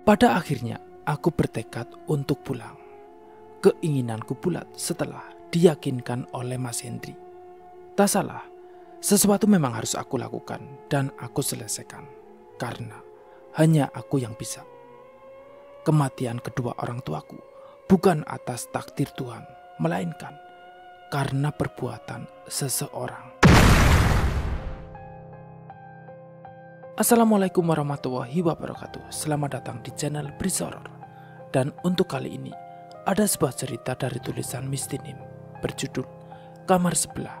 Pada akhirnya, aku bertekad untuk pulang. Keinginanku bulat setelah diyakinkan oleh Mas Hendri. Tak salah, sesuatu memang harus aku lakukan dan aku selesaikan. Karena hanya aku yang bisa. Kematian kedua orang tuaku bukan atas takdir Tuhan, melainkan karena perbuatan seseorang. Assalamualaikum warahmatullahi wabarakatuh Selamat datang di channel Brisoror Dan untuk kali ini Ada sebuah cerita dari tulisan Mistinim Berjudul Kamar Sebelah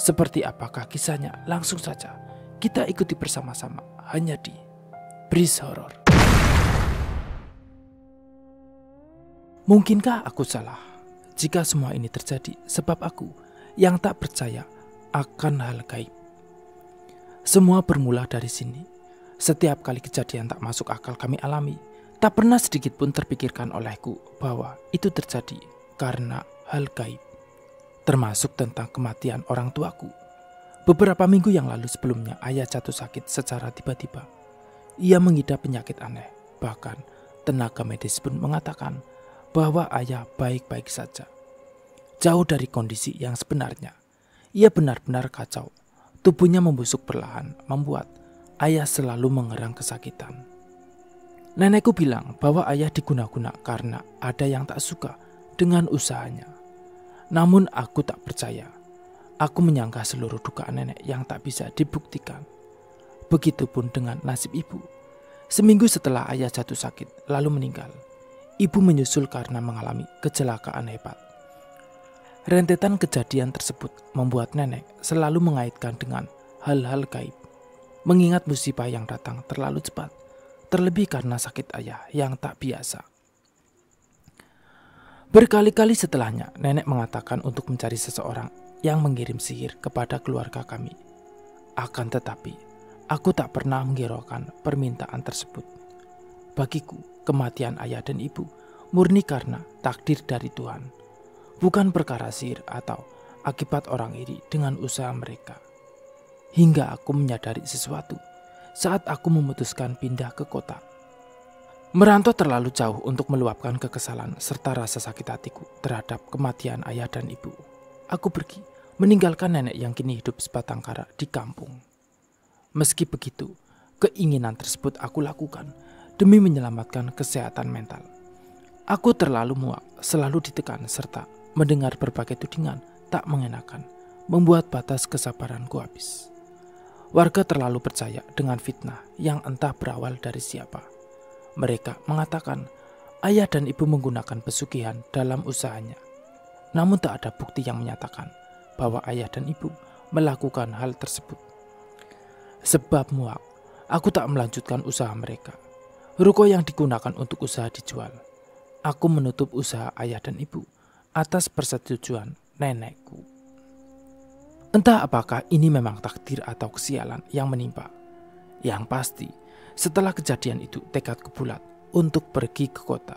Seperti apakah kisahnya langsung saja Kita ikuti bersama-sama Hanya di Brisoror Mungkinkah aku salah Jika semua ini terjadi Sebab aku yang tak percaya akan hal gaib semua bermula dari sini. Setiap kali kejadian tak masuk akal kami alami, tak pernah sedikit pun terpikirkan olehku bahwa itu terjadi karena hal gaib. Termasuk tentang kematian orang tuaku. Beberapa minggu yang lalu sebelumnya ayah jatuh sakit secara tiba-tiba. Ia mengidap penyakit aneh, bahkan tenaga medis pun mengatakan bahwa ayah baik-baik saja. Jauh dari kondisi yang sebenarnya, ia benar-benar kacau Tubuhnya membusuk perlahan, membuat ayah selalu mengerang kesakitan. Nenekku bilang bahwa ayah diguna-guna karena ada yang tak suka dengan usahanya. Namun aku tak percaya. Aku menyangka seluruh duka nenek yang tak bisa dibuktikan. Begitupun dengan nasib ibu. Seminggu setelah ayah jatuh sakit lalu meninggal, ibu menyusul karena mengalami kecelakaan hebat. Rentetan kejadian tersebut membuat nenek selalu mengaitkan dengan hal-hal gaib. Mengingat musibah yang datang terlalu cepat, terlebih karena sakit ayah yang tak biasa. Berkali-kali setelahnya, nenek mengatakan untuk mencari seseorang yang mengirim sihir kepada keluarga kami. Akan tetapi, aku tak pernah menghiraukan permintaan tersebut. Bagiku, kematian ayah dan ibu murni karena takdir dari Tuhan bukan perkara sihir atau akibat orang iri dengan usaha mereka. Hingga aku menyadari sesuatu saat aku memutuskan pindah ke kota. Merantau terlalu jauh untuk meluapkan kekesalan serta rasa sakit hatiku terhadap kematian ayah dan ibu. Aku pergi, meninggalkan nenek yang kini hidup sebatang kara di kampung. Meski begitu, keinginan tersebut aku lakukan demi menyelamatkan kesehatan mental. Aku terlalu muak, selalu ditekan serta Mendengar berbagai tudingan tak mengenakan membuat batas kesabaranku habis. Warga terlalu percaya dengan fitnah yang entah berawal dari siapa. Mereka mengatakan ayah dan ibu menggunakan pesugihan dalam usahanya. Namun tak ada bukti yang menyatakan bahwa ayah dan ibu melakukan hal tersebut. Sebab muak, aku tak melanjutkan usaha mereka. Ruko yang digunakan untuk usaha dijual. Aku menutup usaha ayah dan ibu atas persetujuan nenekku. Entah apakah ini memang takdir atau kesialan yang menimpa. Yang pasti, setelah kejadian itu tekadku bulat untuk pergi ke kota.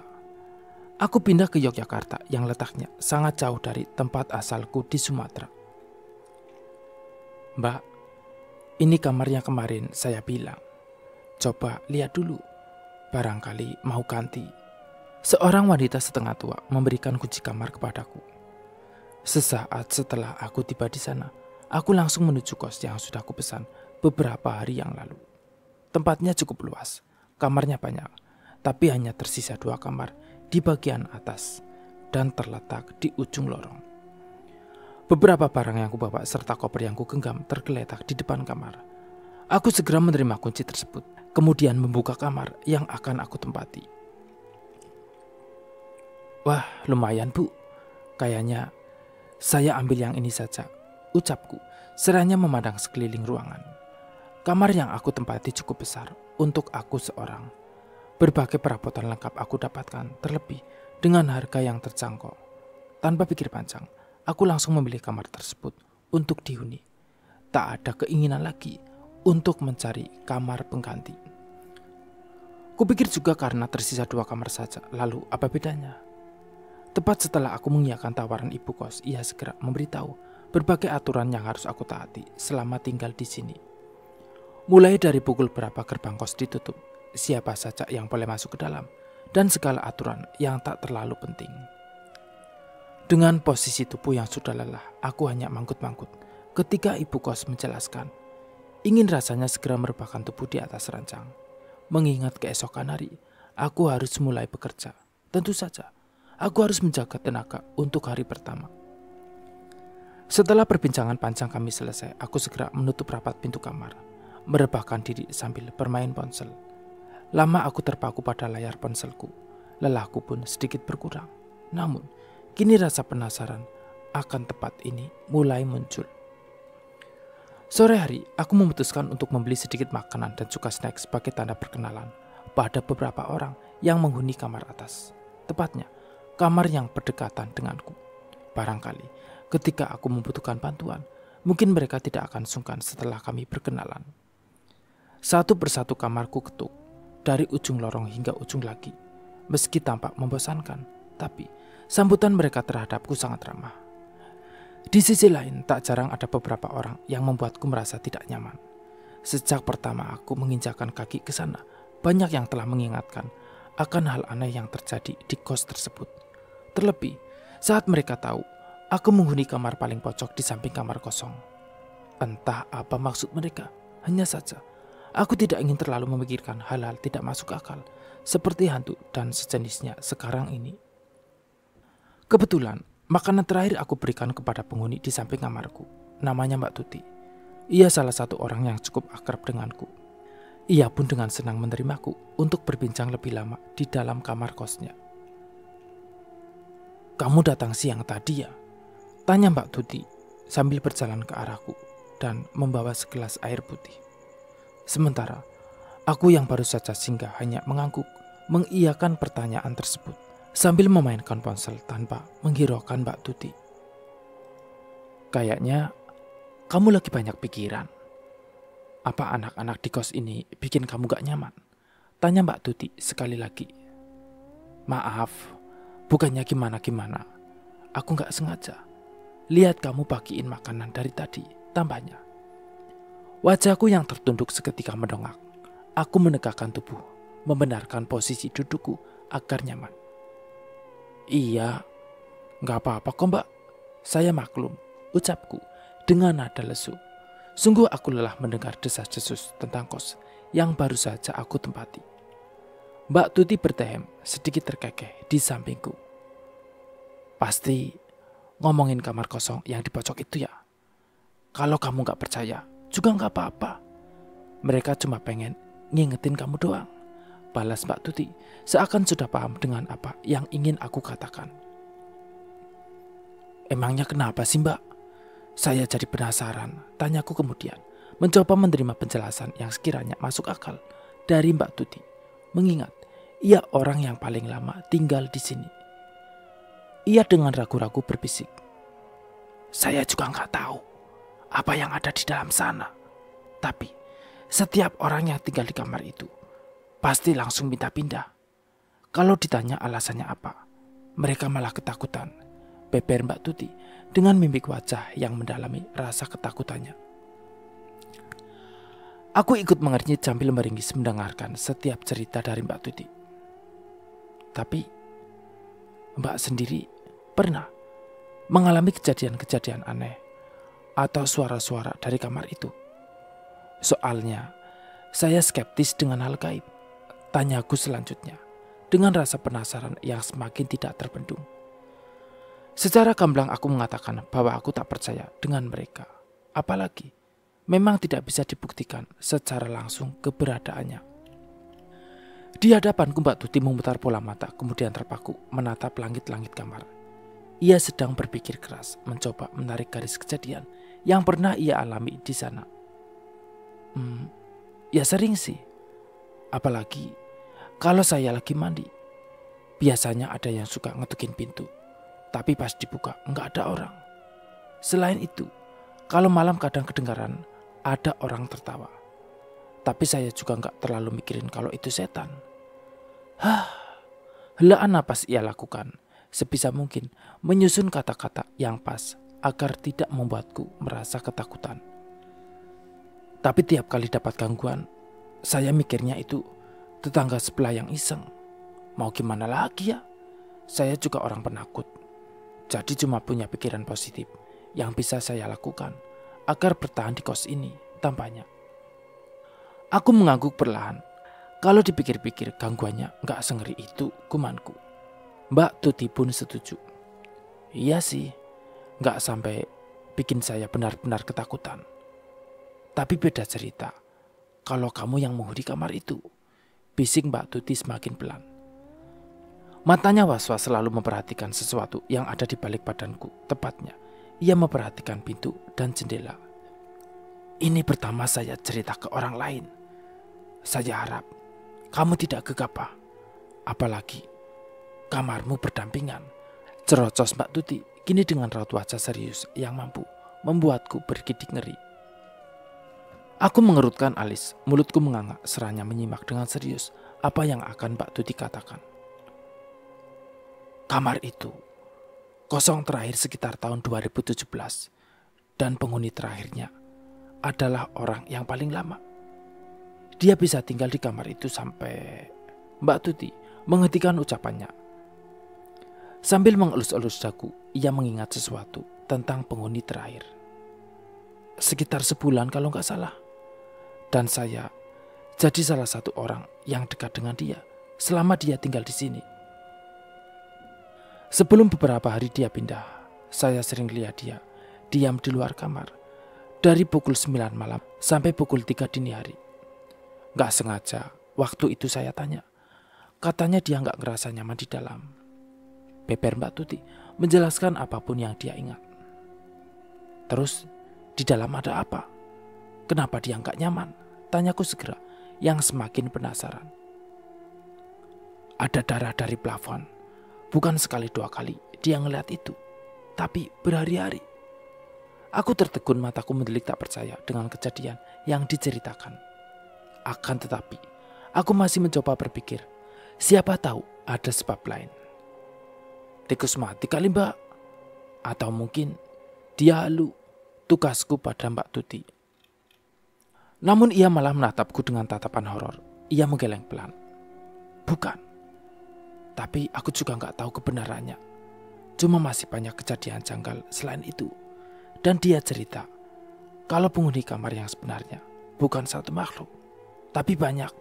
Aku pindah ke Yogyakarta yang letaknya sangat jauh dari tempat asalku di Sumatera. Mbak, ini kamarnya kemarin saya bilang. Coba lihat dulu, barangkali mau ganti seorang wanita setengah tua memberikan kunci kamar kepadaku. Sesaat setelah aku tiba di sana, aku langsung menuju kos yang sudah aku pesan beberapa hari yang lalu. Tempatnya cukup luas, kamarnya banyak, tapi hanya tersisa dua kamar di bagian atas dan terletak di ujung lorong. Beberapa barang yang aku bawa serta koper yang ku genggam tergeletak di depan kamar. Aku segera menerima kunci tersebut, kemudian membuka kamar yang akan aku tempati. Wah, lumayan bu. Kayaknya saya ambil yang ini saja. Ucapku, seranya memandang sekeliling ruangan. Kamar yang aku tempati cukup besar untuk aku seorang. Berbagai perabotan lengkap aku dapatkan terlebih dengan harga yang terjangkau. Tanpa pikir panjang, aku langsung memilih kamar tersebut untuk dihuni. Tak ada keinginan lagi untuk mencari kamar pengganti. Kupikir juga karena tersisa dua kamar saja, lalu apa bedanya? Tepat setelah aku mengiyakan tawaran ibu kos, ia segera memberitahu berbagai aturan yang harus aku taati selama tinggal di sini. Mulai dari pukul berapa gerbang kos ditutup, siapa saja yang boleh masuk ke dalam, dan segala aturan yang tak terlalu penting. Dengan posisi tubuh yang sudah lelah, aku hanya mangkut-mangkut ketika ibu kos menjelaskan. Ingin rasanya segera merupakan tubuh di atas ranjang. Mengingat keesokan hari, aku harus mulai bekerja. Tentu saja, aku harus menjaga tenaga untuk hari pertama. Setelah perbincangan panjang kami selesai, aku segera menutup rapat pintu kamar, merebahkan diri sambil bermain ponsel. Lama aku terpaku pada layar ponselku, lelahku pun sedikit berkurang. Namun, kini rasa penasaran akan tempat ini mulai muncul. Sore hari, aku memutuskan untuk membeli sedikit makanan dan suka snack sebagai tanda perkenalan pada beberapa orang yang menghuni kamar atas. Tepatnya, kamar yang berdekatan denganku. Barangkali ketika aku membutuhkan bantuan, mungkin mereka tidak akan sungkan setelah kami berkenalan. Satu persatu kamarku ketuk, dari ujung lorong hingga ujung lagi. Meski tampak membosankan, tapi sambutan mereka terhadapku sangat ramah. Di sisi lain, tak jarang ada beberapa orang yang membuatku merasa tidak nyaman. Sejak pertama aku menginjakan kaki ke sana, banyak yang telah mengingatkan akan hal aneh yang terjadi di kos tersebut. Terlebih, saat mereka tahu, aku menghuni kamar paling pojok di samping kamar kosong. Entah apa maksud mereka, hanya saja aku tidak ingin terlalu memikirkan hal-hal tidak masuk akal seperti hantu dan sejenisnya sekarang ini. Kebetulan, makanan terakhir aku berikan kepada penghuni di samping kamarku. Namanya Mbak Tuti. Ia salah satu orang yang cukup akrab denganku. Ia pun dengan senang menerimaku untuk berbincang lebih lama di dalam kamar kosnya. Kamu datang siang tadi ya? Tanya Mbak Tuti sambil berjalan ke arahku dan membawa segelas air putih. Sementara, aku yang baru saja singgah hanya mengangguk, mengiyakan pertanyaan tersebut sambil memainkan ponsel tanpa menghiraukan Mbak Tuti. Kayaknya kamu lagi banyak pikiran. Apa anak-anak di kos ini bikin kamu gak nyaman? Tanya Mbak Tuti sekali lagi. Maaf, Bukannya gimana-gimana. Aku gak sengaja. Lihat kamu bagiin makanan dari tadi, tambahnya. Wajahku yang tertunduk seketika mendongak. Aku menegakkan tubuh, membenarkan posisi dudukku agar nyaman. Iya, gak apa-apa kok mbak. Saya maklum, ucapku dengan nada lesu. Sungguh aku lelah mendengar desas-desus tentang kos yang baru saja aku tempati. Mbak Tuti bertehem sedikit terkekeh di sampingku. Pasti ngomongin kamar kosong yang di pojok itu ya. Kalau kamu nggak percaya, juga nggak apa-apa. Mereka cuma pengen ngingetin kamu doang. Balas Mbak Tuti seakan sudah paham dengan apa yang ingin aku katakan. Emangnya kenapa sih mbak? Saya jadi penasaran, tanyaku kemudian. Mencoba menerima penjelasan yang sekiranya masuk akal dari Mbak Tuti. Mengingat ia orang yang paling lama tinggal di sini. Ia dengan ragu-ragu berbisik. Saya juga nggak tahu apa yang ada di dalam sana. Tapi setiap orang yang tinggal di kamar itu pasti langsung minta pindah. Kalau ditanya alasannya apa, mereka malah ketakutan. Beber Mbak Tuti dengan mimik wajah yang mendalami rasa ketakutannya. Aku ikut mengernyit sambil meringis mendengarkan setiap cerita dari Mbak Tuti. Tapi Mbak sendiri pernah mengalami kejadian-kejadian aneh atau suara-suara dari kamar itu. Soalnya, saya skeptis dengan hal gaib. Tanyaku selanjutnya dengan rasa penasaran yang semakin tidak terbendung. Secara gamblang aku mengatakan bahwa aku tak percaya dengan mereka. Apalagi, memang tidak bisa dibuktikan secara langsung keberadaannya. Di hadapanku Mbak Tuti memutar pola mata, kemudian terpaku menatap langit-langit kamar. Ia sedang berpikir keras, mencoba menarik garis kejadian yang pernah ia alami di sana. Hmm, ya sering sih. Apalagi kalau saya lagi mandi. Biasanya ada yang suka ngetukin pintu. Tapi pas dibuka, nggak ada orang. Selain itu, kalau malam kadang kedengaran ada orang tertawa. Tapi saya juga nggak terlalu mikirin kalau itu setan. Hah, helaan napas ia lakukan, sebisa mungkin menyusun kata-kata yang pas agar tidak membuatku merasa ketakutan. Tapi tiap kali dapat gangguan, saya mikirnya itu tetangga sebelah yang iseng. Mau gimana lagi ya? Saya juga orang penakut. Jadi cuma punya pikiran positif yang bisa saya lakukan agar bertahan di kos ini tampaknya. Aku mengangguk perlahan kalau dipikir-pikir gangguannya nggak sengeri itu kumanku. Mbak Tuti pun setuju. Iya sih, nggak sampai bikin saya benar-benar ketakutan. Tapi beda cerita. Kalau kamu yang menghuni kamar itu, Bisik Mbak Tuti semakin pelan. Matanya was-was selalu memperhatikan sesuatu yang ada di balik badanku. Tepatnya, ia memperhatikan pintu dan jendela. Ini pertama saya cerita ke orang lain. Saya harap kamu tidak gegabah, apalagi kamarmu berdampingan. Cerocos Mbak Tuti, kini dengan raut wajah serius yang mampu membuatku bergidik ngeri. Aku mengerutkan alis, mulutku menganga, seranya menyimak dengan serius apa yang akan Mbak Tuti katakan. Kamar itu kosong terakhir sekitar tahun 2017 dan penghuni terakhirnya adalah orang yang paling lama dia bisa tinggal di kamar itu sampai Mbak Tuti menghentikan ucapannya. Sambil mengelus-elus dagu, ia mengingat sesuatu tentang penghuni terakhir. Sekitar sebulan kalau nggak salah. Dan saya jadi salah satu orang yang dekat dengan dia selama dia tinggal di sini. Sebelum beberapa hari dia pindah, saya sering lihat dia diam di luar kamar dari pukul 9 malam sampai pukul 3 dini hari. Gak sengaja. Waktu itu saya tanya. Katanya dia nggak ngerasa nyaman di dalam. Beber Mbak Tuti menjelaskan apapun yang dia ingat. Terus, di dalam ada apa? Kenapa dia nggak nyaman? Tanyaku segera, yang semakin penasaran. Ada darah dari plafon. Bukan sekali dua kali dia ngeliat itu, tapi berhari-hari. Aku tertegun mataku mendelik tak percaya dengan kejadian yang diceritakan. Akan tetapi, aku masih mencoba berpikir, siapa tahu ada sebab lain. Tikus mati kali mbak? Atau mungkin dia lalu tugasku pada mbak Tuti. Namun ia malah menatapku dengan tatapan horor. Ia menggeleng pelan. Bukan. Tapi aku juga nggak tahu kebenarannya. Cuma masih banyak kejadian janggal selain itu. Dan dia cerita kalau penghuni kamar yang sebenarnya bukan satu makhluk, tapi banyak.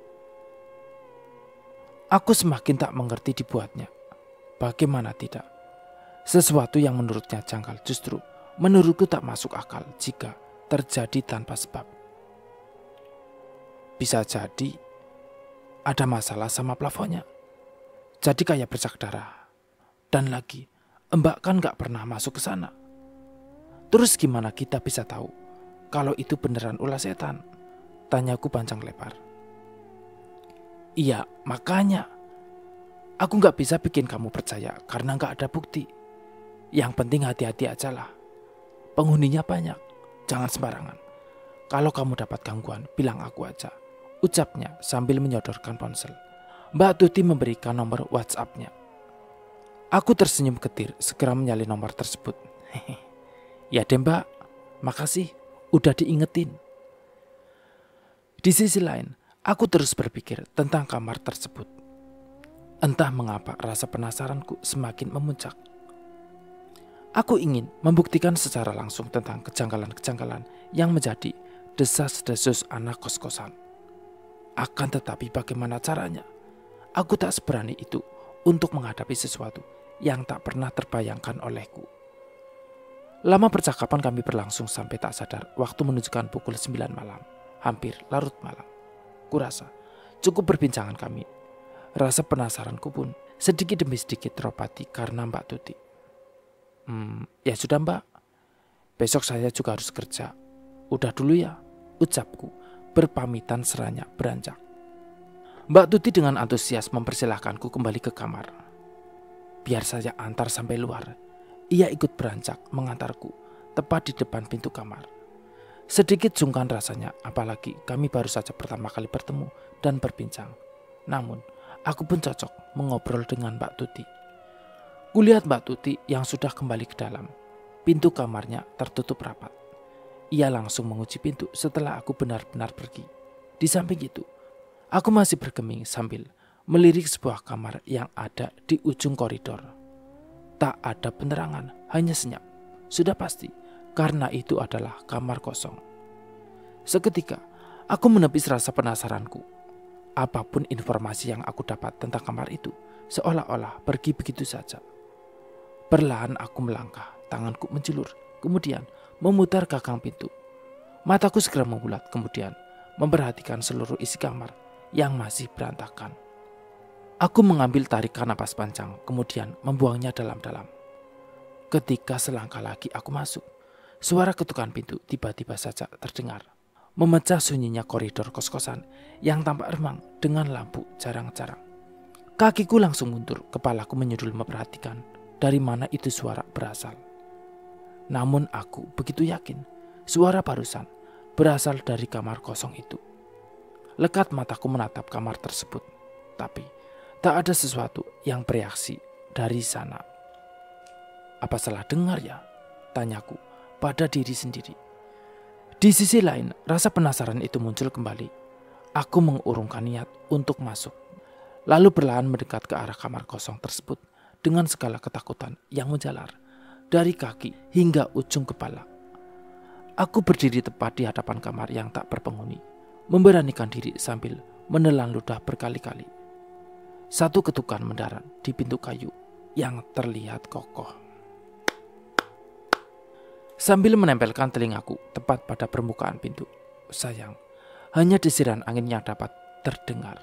Aku semakin tak mengerti dibuatnya. Bagaimana tidak? Sesuatu yang menurutnya janggal justru menurutku tak masuk akal jika terjadi tanpa sebab. Bisa jadi ada masalah sama plafonnya. Jadi kayak bercak darah. Dan lagi, Mbak kan gak pernah masuk ke sana. Terus gimana kita bisa tahu kalau itu beneran ulah setan? Tanyaku panjang lebar. Iya, makanya. Aku nggak bisa bikin kamu percaya karena nggak ada bukti. Yang penting hati-hati aja lah. Penghuninya banyak, jangan sembarangan. Kalau kamu dapat gangguan, bilang aku aja. Ucapnya sambil menyodorkan ponsel. Mbak Tuti memberikan nomor WhatsAppnya. Aku tersenyum ketir segera menyalin nomor tersebut. ya deh mbak, makasih udah diingetin. Di sisi lain, aku terus berpikir tentang kamar tersebut. Entah mengapa rasa penasaranku semakin memuncak. Aku ingin membuktikan secara langsung tentang kejanggalan-kejanggalan yang menjadi desas-desus anak kos-kosan. Akan tetapi bagaimana caranya? Aku tak seberani itu untuk menghadapi sesuatu yang tak pernah terbayangkan olehku. Lama percakapan kami berlangsung sampai tak sadar waktu menunjukkan pukul 9 malam hampir larut malam. Kurasa cukup perbincangan kami. Rasa penasaranku pun sedikit demi sedikit teropati karena Mbak Tuti. Hmm, ya sudah Mbak. Besok saya juga harus kerja. Udah dulu ya, ucapku berpamitan seranya beranjak. Mbak Tuti dengan antusias mempersilahkanku kembali ke kamar. Biar saja antar sampai luar. Ia ikut beranjak mengantarku tepat di depan pintu kamar. Sedikit sungkan rasanya, apalagi kami baru saja pertama kali bertemu dan berbincang. Namun, aku pun cocok mengobrol dengan Mbak Tuti. Kulihat Mbak Tuti yang sudah kembali ke dalam. Pintu kamarnya tertutup rapat. Ia langsung menguji pintu setelah aku benar-benar pergi. Di samping itu, aku masih bergeming sambil melirik sebuah kamar yang ada di ujung koridor. Tak ada penerangan, hanya senyap. Sudah pasti, karena itu adalah kamar kosong. Seketika, aku menepis rasa penasaranku. Apapun informasi yang aku dapat tentang kamar itu, seolah-olah pergi begitu saja. Perlahan aku melangkah, tanganku menjelur, kemudian memutar gagang pintu. Mataku segera membulat, kemudian memperhatikan seluruh isi kamar yang masih berantakan. Aku mengambil tarikan napas panjang, kemudian membuangnya dalam-dalam. Ketika selangkah lagi aku masuk, Suara ketukan pintu tiba-tiba saja terdengar. Memecah sunyinya koridor kos-kosan yang tampak remang dengan lampu jarang-jarang. Kakiku langsung mundur, kepalaku menyudul memperhatikan dari mana itu suara berasal. Namun aku begitu yakin suara barusan berasal dari kamar kosong itu. Lekat mataku menatap kamar tersebut, tapi tak ada sesuatu yang bereaksi dari sana. Apa salah dengar ya? Tanyaku pada diri sendiri. Di sisi lain, rasa penasaran itu muncul kembali. Aku mengurungkan niat untuk masuk, lalu perlahan mendekat ke arah kamar kosong tersebut dengan segala ketakutan yang menjalar dari kaki hingga ujung kepala. Aku berdiri tepat di hadapan kamar yang tak berpenghuni, memberanikan diri sambil menelan ludah berkali-kali. Satu ketukan mendarat di pintu kayu yang terlihat kokoh. Sambil menempelkan telingaku tepat pada permukaan pintu. Sayang, hanya desiran anginnya dapat terdengar.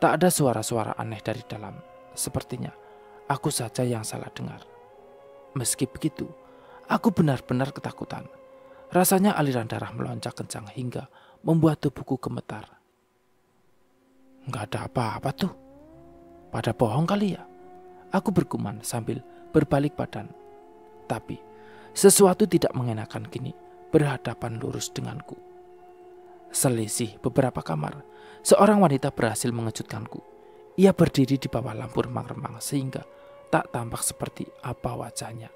Tak ada suara-suara aneh dari dalam. Sepertinya aku saja yang salah dengar. Meski begitu, aku benar-benar ketakutan. Rasanya aliran darah melonjak kencang hingga membuat tubuhku gemetar. Gak ada apa-apa tuh. Pada bohong kali ya. Aku bergumam sambil berbalik badan. Tapi sesuatu tidak mengenakan kini berhadapan lurus denganku. Selisih beberapa kamar, seorang wanita berhasil mengejutkanku. Ia berdiri di bawah lampu remang-remang sehingga tak tampak seperti apa wajahnya.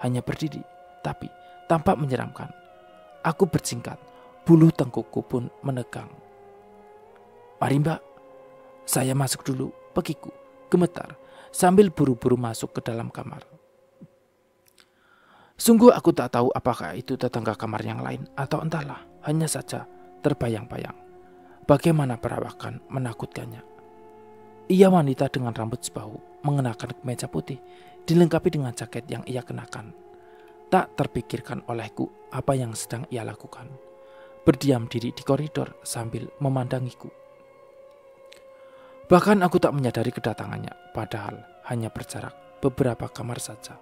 Hanya berdiri, tapi tampak menyeramkan. Aku berjingkat, bulu tengkukku pun menegang. Mari mbak, saya masuk dulu, pekiku, gemetar, sambil buru-buru masuk ke dalam kamar. Sungguh aku tak tahu apakah itu tetangga kamar yang lain atau entahlah, hanya saja terbayang-bayang. Bagaimana perawakan menakutkannya. Ia wanita dengan rambut sebahu, mengenakan kemeja putih, dilengkapi dengan jaket yang ia kenakan. Tak terpikirkan olehku apa yang sedang ia lakukan. Berdiam diri di koridor sambil memandangiku. Bahkan aku tak menyadari kedatangannya, padahal hanya berjarak beberapa kamar saja.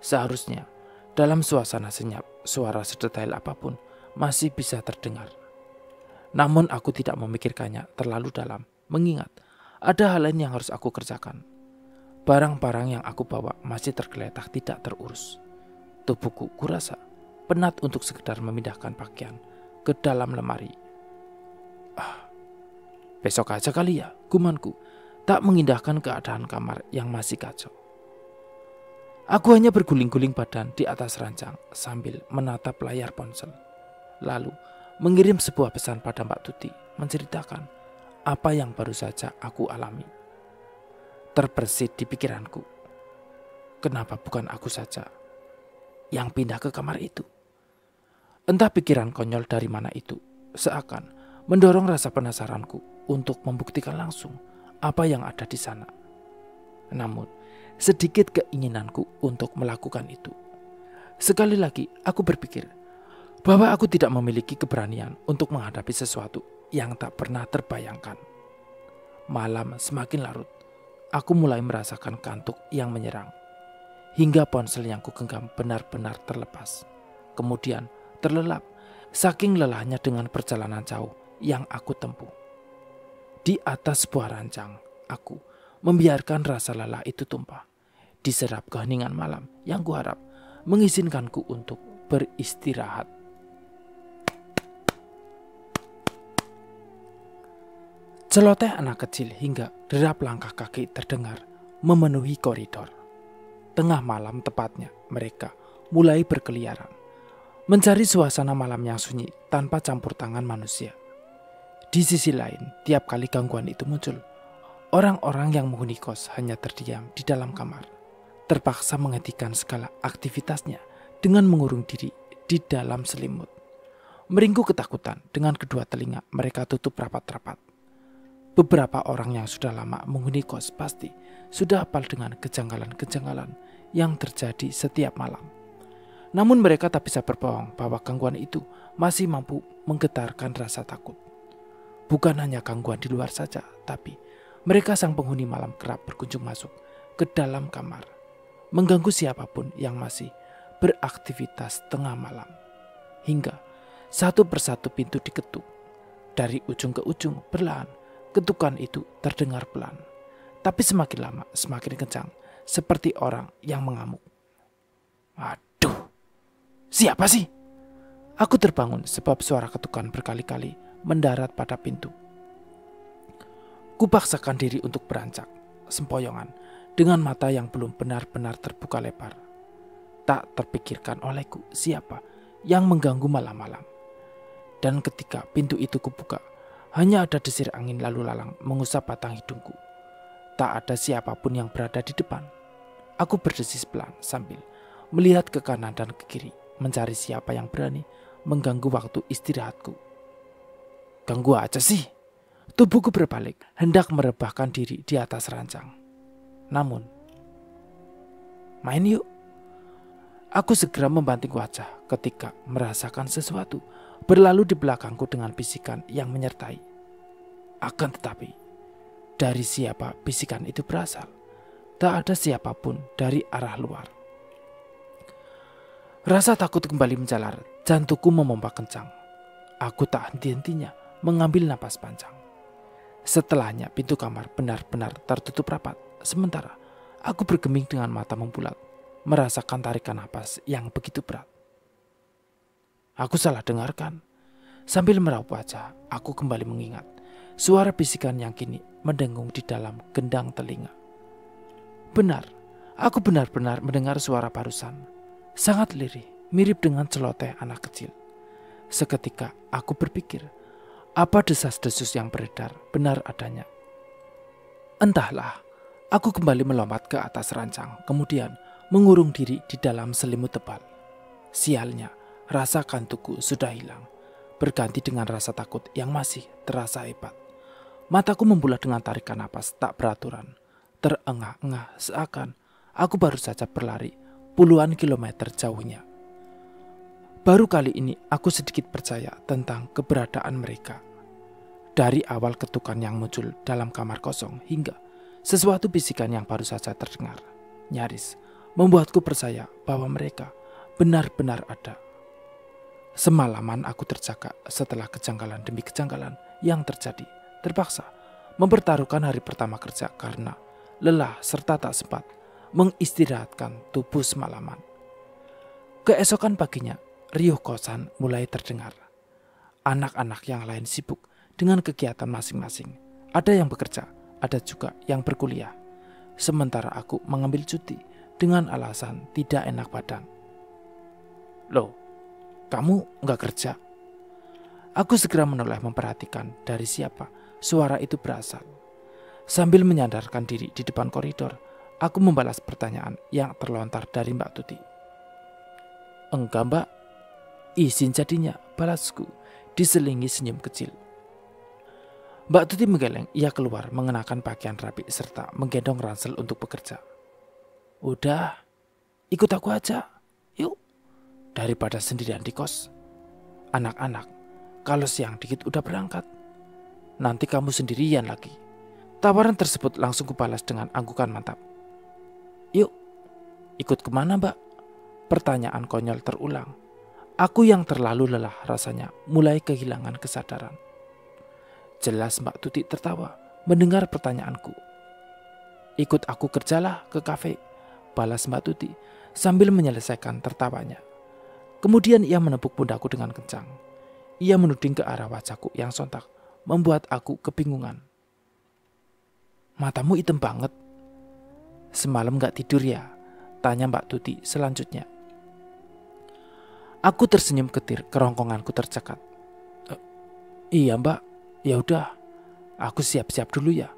Seharusnya dalam suasana senyap, suara sedetail apapun masih bisa terdengar. Namun aku tidak memikirkannya terlalu dalam, mengingat ada hal lain yang harus aku kerjakan. Barang-barang yang aku bawa masih tergeletak tidak terurus. Tubuhku kurasa penat untuk sekedar memindahkan pakaian ke dalam lemari. Ah, besok aja kali ya, gumanku. Tak mengindahkan keadaan kamar yang masih kacau. Aku hanya berguling-guling badan di atas ranjang sambil menatap layar ponsel. Lalu mengirim sebuah pesan pada Mbak Tuti menceritakan apa yang baru saja aku alami. Terbersit di pikiranku. Kenapa bukan aku saja yang pindah ke kamar itu? Entah pikiran konyol dari mana itu, seakan mendorong rasa penasaranku untuk membuktikan langsung apa yang ada di sana. Namun, sedikit keinginanku untuk melakukan itu. Sekali lagi, aku berpikir bahwa aku tidak memiliki keberanian untuk menghadapi sesuatu yang tak pernah terbayangkan. Malam semakin larut, aku mulai merasakan kantuk yang menyerang. Hingga ponsel yang kugenggam benar-benar terlepas. Kemudian terlelap, saking lelahnya dengan perjalanan jauh yang aku tempuh. Di atas sebuah rancang aku membiarkan rasa lelah itu tumpah diserap keheningan malam yang kuharap mengizinkanku untuk beristirahat. Celoteh anak kecil hingga derap langkah kaki terdengar memenuhi koridor. Tengah malam tepatnya mereka mulai berkeliaran, mencari suasana malam yang sunyi tanpa campur tangan manusia. Di sisi lain, tiap kali gangguan itu muncul, orang-orang yang menghuni kos hanya terdiam di dalam kamar terpaksa menghentikan segala aktivitasnya dengan mengurung diri di dalam selimut. Meringkuk ketakutan dengan kedua telinga mereka tutup rapat-rapat. Beberapa orang yang sudah lama menghuni kos pasti sudah hafal dengan kejanggalan-kejanggalan yang terjadi setiap malam. Namun mereka tak bisa berbohong bahwa gangguan itu masih mampu menggetarkan rasa takut. Bukan hanya gangguan di luar saja, tapi mereka sang penghuni malam kerap berkunjung masuk ke dalam kamar mengganggu siapapun yang masih beraktivitas tengah malam. Hingga satu persatu pintu diketuk. Dari ujung ke ujung perlahan, ketukan itu terdengar pelan. Tapi semakin lama semakin kencang, seperti orang yang mengamuk. Aduh, siapa sih? Aku terbangun sebab suara ketukan berkali-kali mendarat pada pintu. Kupaksakan diri untuk berancak sempoyongan, dengan mata yang belum benar-benar terbuka lebar. Tak terpikirkan olehku siapa yang mengganggu malam-malam. Dan ketika pintu itu kubuka, hanya ada desir angin lalu lalang mengusap batang hidungku. Tak ada siapapun yang berada di depan. Aku berdesis pelan sambil melihat ke kanan dan ke kiri, mencari siapa yang berani mengganggu waktu istirahatku. Ganggu aja sih. Tubuhku berbalik, hendak merebahkan diri di atas ranjang. Namun, main yuk. Aku segera membanting wajah ketika merasakan sesuatu berlalu di belakangku dengan bisikan yang menyertai. Akan tetapi, dari siapa bisikan itu berasal, tak ada siapapun dari arah luar. Rasa takut kembali menjalar, jantungku memompa kencang. Aku tak henti-hentinya mengambil napas panjang. Setelahnya pintu kamar benar-benar tertutup rapat. Sementara aku bergeming dengan mata membulat, merasakan tarikan napas yang begitu berat. Aku salah dengarkan. Sambil meraup wajah, aku kembali mengingat suara bisikan yang kini mendengung di dalam gendang telinga. Benar, aku benar-benar mendengar suara barusan. Sangat lirih, mirip dengan celoteh anak kecil. Seketika aku berpikir, apa desas-desus yang beredar benar adanya. Entahlah, Aku kembali melompat ke atas rancang, kemudian mengurung diri di dalam selimut tebal. Sialnya, rasa kantuku sudah hilang, berganti dengan rasa takut yang masih terasa hebat. Mataku membulat dengan tarikan napas tak beraturan. Terengah-engah seakan aku baru saja berlari puluhan kilometer jauhnya. Baru kali ini aku sedikit percaya tentang keberadaan mereka. Dari awal ketukan yang muncul dalam kamar kosong hingga sesuatu bisikan yang baru saja terdengar, nyaris membuatku percaya bahwa mereka benar-benar ada. Semalaman aku terjaga setelah kejanggalan demi kejanggalan yang terjadi. Terpaksa mempertaruhkan hari pertama kerja karena lelah serta tak sempat mengistirahatkan tubuh semalaman. Keesokan paginya, riuh kosan mulai terdengar. Anak-anak yang lain sibuk dengan kegiatan masing-masing. Ada yang bekerja, ada juga yang berkuliah. Sementara aku mengambil cuti dengan alasan tidak enak badan. Loh, kamu nggak kerja? Aku segera menoleh memperhatikan dari siapa suara itu berasal. Sambil menyadarkan diri di depan koridor, aku membalas pertanyaan yang terlontar dari Mbak Tuti. Enggak mbak, izin jadinya balasku diselingi senyum kecil Mbak Tuti menggeleng, ia keluar mengenakan pakaian rapi serta menggendong ransel untuk bekerja. Udah, ikut aku aja, yuk. Daripada sendirian di kos. Anak-anak, kalau siang dikit udah berangkat. Nanti kamu sendirian lagi. Tawaran tersebut langsung kubalas dengan anggukan mantap. Yuk, ikut kemana mbak? Pertanyaan konyol terulang. Aku yang terlalu lelah rasanya mulai kehilangan kesadaran. Jelas Mbak Tuti tertawa mendengar pertanyaanku. Ikut aku kerjalah ke kafe, balas Mbak Tuti sambil menyelesaikan tertawanya. Kemudian ia menepuk pundakku dengan kencang. Ia menuding ke arah wajahku yang sontak, membuat aku kebingungan. Matamu hitam banget. Semalam gak tidur ya? Tanya Mbak Tuti selanjutnya. Aku tersenyum ketir, kerongkonganku tercekat. Eh, iya mbak, Ya udah, aku siap-siap dulu ya.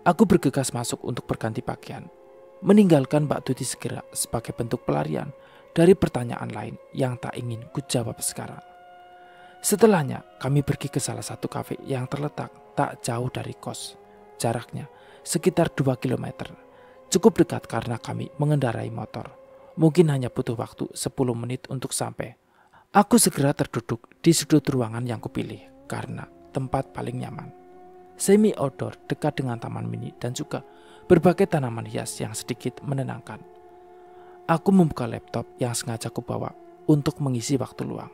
Aku bergegas masuk untuk berganti pakaian. Meninggalkan Mbak Tuti segera sebagai bentuk pelarian dari pertanyaan lain yang tak ingin ku jawab sekarang. Setelahnya, kami pergi ke salah satu kafe yang terletak tak jauh dari kos. Jaraknya sekitar 2 km. Cukup dekat karena kami mengendarai motor. Mungkin hanya butuh waktu 10 menit untuk sampai. Aku segera terduduk di sudut ruangan yang kupilih karena tempat paling nyaman. Semi outdoor dekat dengan taman mini dan juga berbagai tanaman hias yang sedikit menenangkan. Aku membuka laptop yang sengaja bawa untuk mengisi waktu luang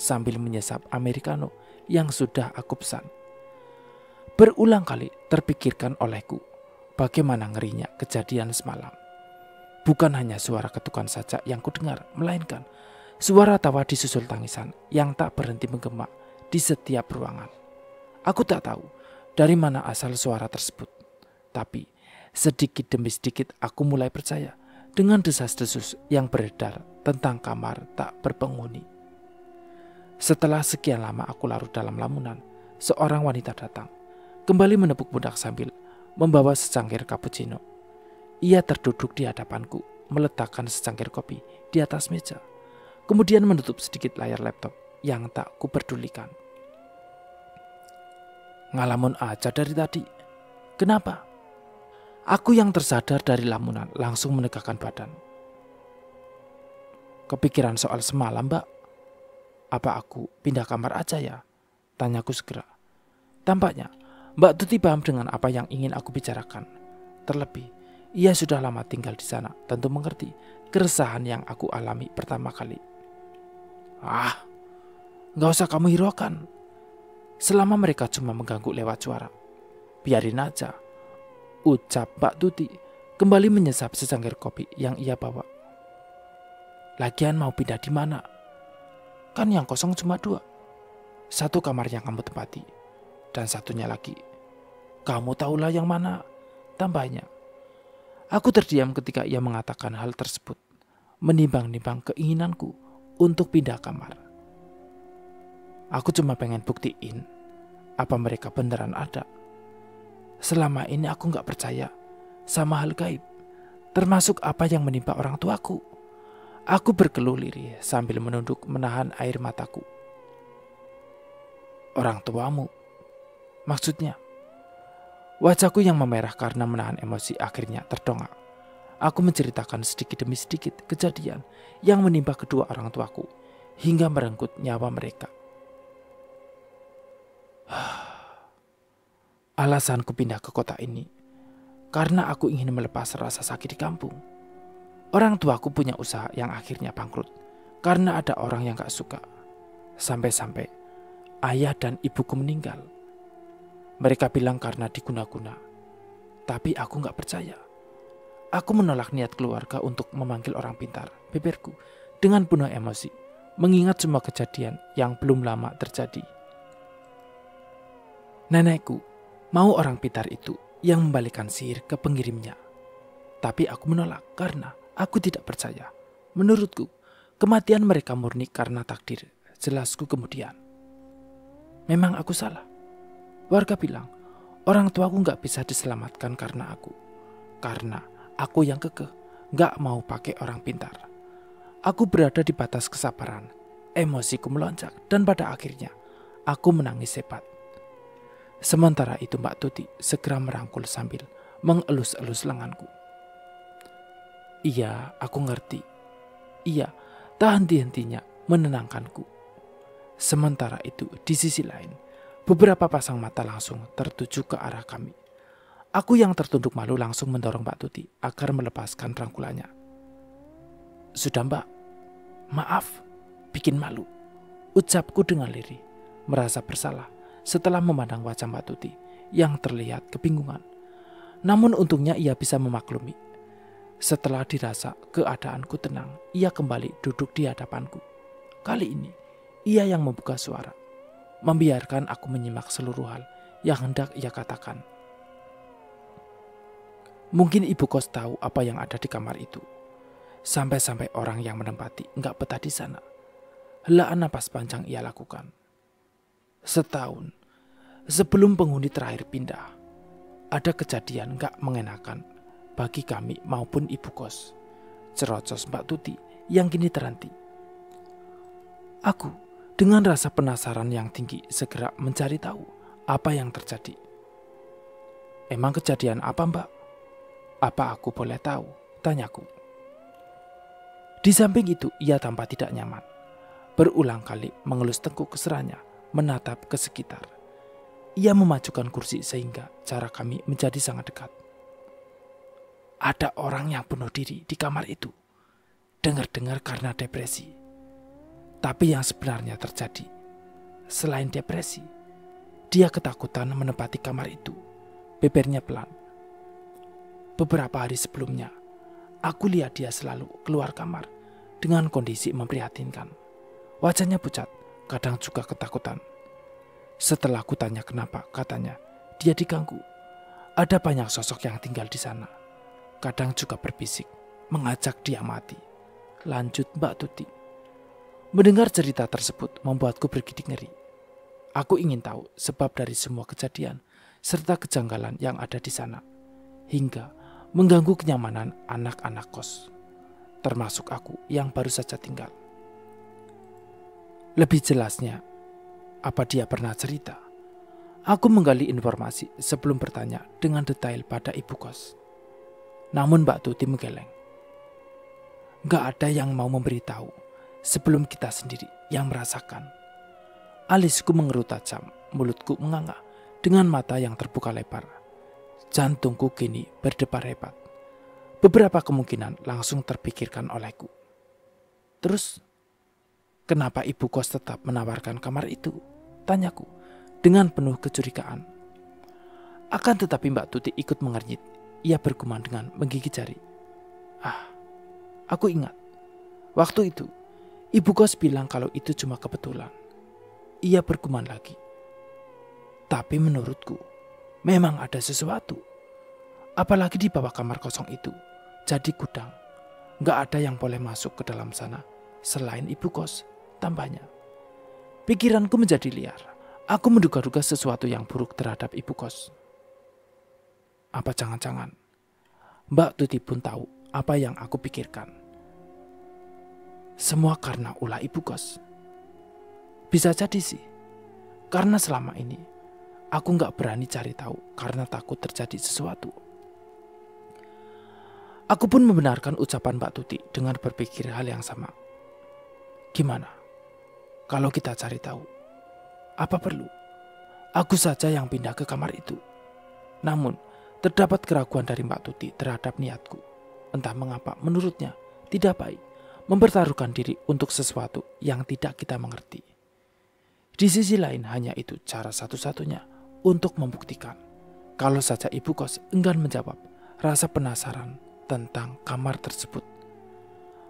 sambil menyesap americano yang sudah aku pesan. Berulang kali terpikirkan olehku bagaimana ngerinya kejadian semalam. Bukan hanya suara ketukan saja yang kudengar, melainkan suara tawa disusul tangisan yang tak berhenti menggema di setiap ruangan. Aku tak tahu dari mana asal suara tersebut. Tapi sedikit demi sedikit aku mulai percaya dengan desas-desus yang beredar tentang kamar tak berpenghuni. Setelah sekian lama aku larut dalam lamunan, seorang wanita datang. Kembali menepuk pundak sambil membawa secangkir cappuccino. Ia terduduk di hadapanku, meletakkan secangkir kopi di atas meja. Kemudian menutup sedikit layar laptop yang tak kuperdulikan ngalamun aja dari tadi. Kenapa? Aku yang tersadar dari lamunan langsung menegakkan badan. Kepikiran soal semalam, Mbak. Apa aku pindah kamar aja ya? Tanyaku segera. Tampaknya, Mbak Tuti paham dengan apa yang ingin aku bicarakan. Terlebih, ia sudah lama tinggal di sana, tentu mengerti keresahan yang aku alami pertama kali. Ah, nggak usah kamu hiraukan. Selama mereka cuma mengganggu lewat suara. Biarin aja. Ucap Pak Tuti kembali menyesap secangkir kopi yang ia bawa. Lagian mau pindah di mana? Kan yang kosong cuma dua. Satu kamar yang kamu tempati, dan satunya lagi. Kamu tahulah yang mana, tambahnya. Aku terdiam ketika ia mengatakan hal tersebut, menimbang-nimbang keinginanku untuk pindah kamar. Aku cuma pengen buktiin apa mereka beneran ada. Selama ini aku nggak percaya sama hal gaib, termasuk apa yang menimpa orang tuaku. Aku berkeluh lirih sambil menunduk menahan air mataku. Orang tuamu, maksudnya. Wajahku yang memerah karena menahan emosi akhirnya terdongak. Aku menceritakan sedikit demi sedikit kejadian yang menimpa kedua orang tuaku hingga merenggut nyawa mereka. Ah. Alasanku pindah ke kota ini karena aku ingin melepas rasa sakit di kampung. Orang tuaku punya usaha yang akhirnya bangkrut karena ada orang yang gak suka. Sampai-sampai ayah dan ibuku meninggal. Mereka bilang karena diguna-guna. Tapi aku gak percaya. Aku menolak niat keluarga untuk memanggil orang pintar, Beberku dengan penuh emosi, mengingat semua kejadian yang belum lama terjadi. Nenekku mau orang pintar itu yang membalikkan sihir ke pengirimnya. Tapi aku menolak karena aku tidak percaya. Menurutku, kematian mereka murni karena takdir, jelasku kemudian. Memang aku salah. Warga bilang, orang tuaku nggak bisa diselamatkan karena aku. Karena aku yang kekeh, nggak mau pakai orang pintar. Aku berada di batas kesabaran. Emosiku melonjak dan pada akhirnya, aku menangis hebat. Sementara itu Mbak Tuti segera merangkul sambil mengelus-elus lenganku. Iya, aku ngerti. Iya, tak henti-hentinya menenangkanku. Sementara itu, di sisi lain, beberapa pasang mata langsung tertuju ke arah kami. Aku yang tertunduk malu langsung mendorong Mbak Tuti agar melepaskan rangkulannya. Sudah mbak, maaf, bikin malu. Ucapku dengan lirih, merasa bersalah setelah memandang wajah Mbak Tuti yang terlihat kebingungan. Namun untungnya ia bisa memaklumi. Setelah dirasa keadaanku tenang, ia kembali duduk di hadapanku. Kali ini, ia yang membuka suara, membiarkan aku menyimak seluruh hal yang hendak ia katakan. Mungkin ibu kos tahu apa yang ada di kamar itu. Sampai-sampai orang yang menempati nggak betah di sana. Helaan napas panjang ia lakukan setahun sebelum penghuni terakhir pindah, ada kejadian gak mengenakan bagi kami maupun ibu kos. Cerocos Mbak Tuti yang kini terhenti. Aku dengan rasa penasaran yang tinggi segera mencari tahu apa yang terjadi. Emang kejadian apa mbak? Apa aku boleh tahu? Tanyaku. Di samping itu ia tampak tidak nyaman. Berulang kali mengelus tengkuk keseranya menatap ke sekitar. Ia memajukan kursi sehingga cara kami menjadi sangat dekat. Ada orang yang bunuh diri di kamar itu. Dengar-dengar karena depresi. Tapi yang sebenarnya terjadi, selain depresi, dia ketakutan menempati kamar itu. Bebernya pelan. Beberapa hari sebelumnya, aku lihat dia selalu keluar kamar dengan kondisi memprihatinkan. Wajahnya pucat, kadang juga ketakutan. Setelah tanya kenapa, katanya, dia diganggu. Ada banyak sosok yang tinggal di sana. Kadang juga berbisik, mengajak dia mati. Lanjut Mbak Tuti. Mendengar cerita tersebut membuatku bergidik ngeri. Aku ingin tahu sebab dari semua kejadian serta kejanggalan yang ada di sana. Hingga mengganggu kenyamanan anak-anak kos. Termasuk aku yang baru saja tinggal. Lebih jelasnya, apa dia pernah cerita? Aku menggali informasi sebelum bertanya dengan detail pada ibu kos. Namun Mbak Tuti menggeleng. Gak ada yang mau memberitahu sebelum kita sendiri yang merasakan. Alisku mengerut tajam, mulutku menganga dengan mata yang terbuka lebar. Jantungku kini berdebar hebat. Beberapa kemungkinan langsung terpikirkan olehku. Terus Kenapa ibu kos tetap menawarkan kamar itu? Tanyaku dengan penuh kecurigaan. Akan tetapi Mbak Tuti ikut mengernyit. Ia bergumam dengan menggigit jari. Ah, aku ingat. Waktu itu, ibu kos bilang kalau itu cuma kebetulan. Ia bergumam lagi. Tapi menurutku, memang ada sesuatu. Apalagi di bawah kamar kosong itu, jadi gudang. Gak ada yang boleh masuk ke dalam sana selain ibu kos tambahnya. Pikiranku menjadi liar. Aku menduga-duga sesuatu yang buruk terhadap ibu kos. Apa jangan-jangan Mbak Tuti pun tahu apa yang aku pikirkan. Semua karena ulah ibu kos. Bisa jadi sih, karena selama ini aku nggak berani cari tahu karena takut terjadi sesuatu. Aku pun membenarkan ucapan Mbak Tuti dengan berpikir hal yang sama. Gimana? kalau kita cari tahu. Apa perlu? Aku saja yang pindah ke kamar itu. Namun, terdapat keraguan dari Mbak Tuti terhadap niatku. Entah mengapa menurutnya tidak baik mempertaruhkan diri untuk sesuatu yang tidak kita mengerti. Di sisi lain hanya itu cara satu-satunya untuk membuktikan. Kalau saja ibu kos enggan menjawab rasa penasaran tentang kamar tersebut.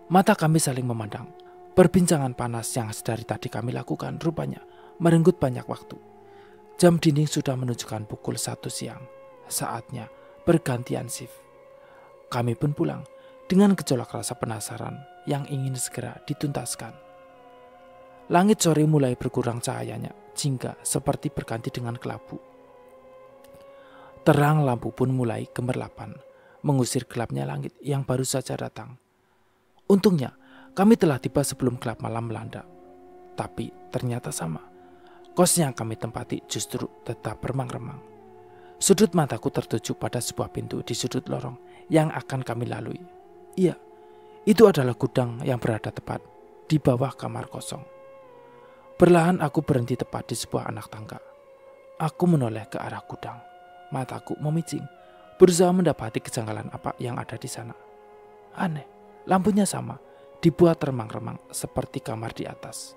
Mata kami saling memandang Perbincangan panas yang sedari tadi kami lakukan rupanya merenggut banyak waktu. Jam dinding sudah menunjukkan pukul satu siang. Saatnya bergantian shift. Kami pun pulang dengan gejolak rasa penasaran yang ingin segera dituntaskan. Langit sore mulai berkurang cahayanya, jingga seperti berganti dengan kelabu. Terang lampu pun mulai kemerlapan, mengusir gelapnya langit yang baru saja datang. Untungnya, kami telah tiba sebelum gelap malam melanda. Tapi ternyata sama. Kos yang kami tempati justru tetap remang-remang. Sudut mataku tertuju pada sebuah pintu di sudut lorong yang akan kami lalui. Iya, itu adalah gudang yang berada tepat di bawah kamar kosong. Perlahan aku berhenti tepat di sebuah anak tangga. Aku menoleh ke arah gudang. Mataku memicing, berusaha mendapati kejanggalan apa yang ada di sana. Aneh, lampunya sama, dibuat remang-remang seperti kamar di atas.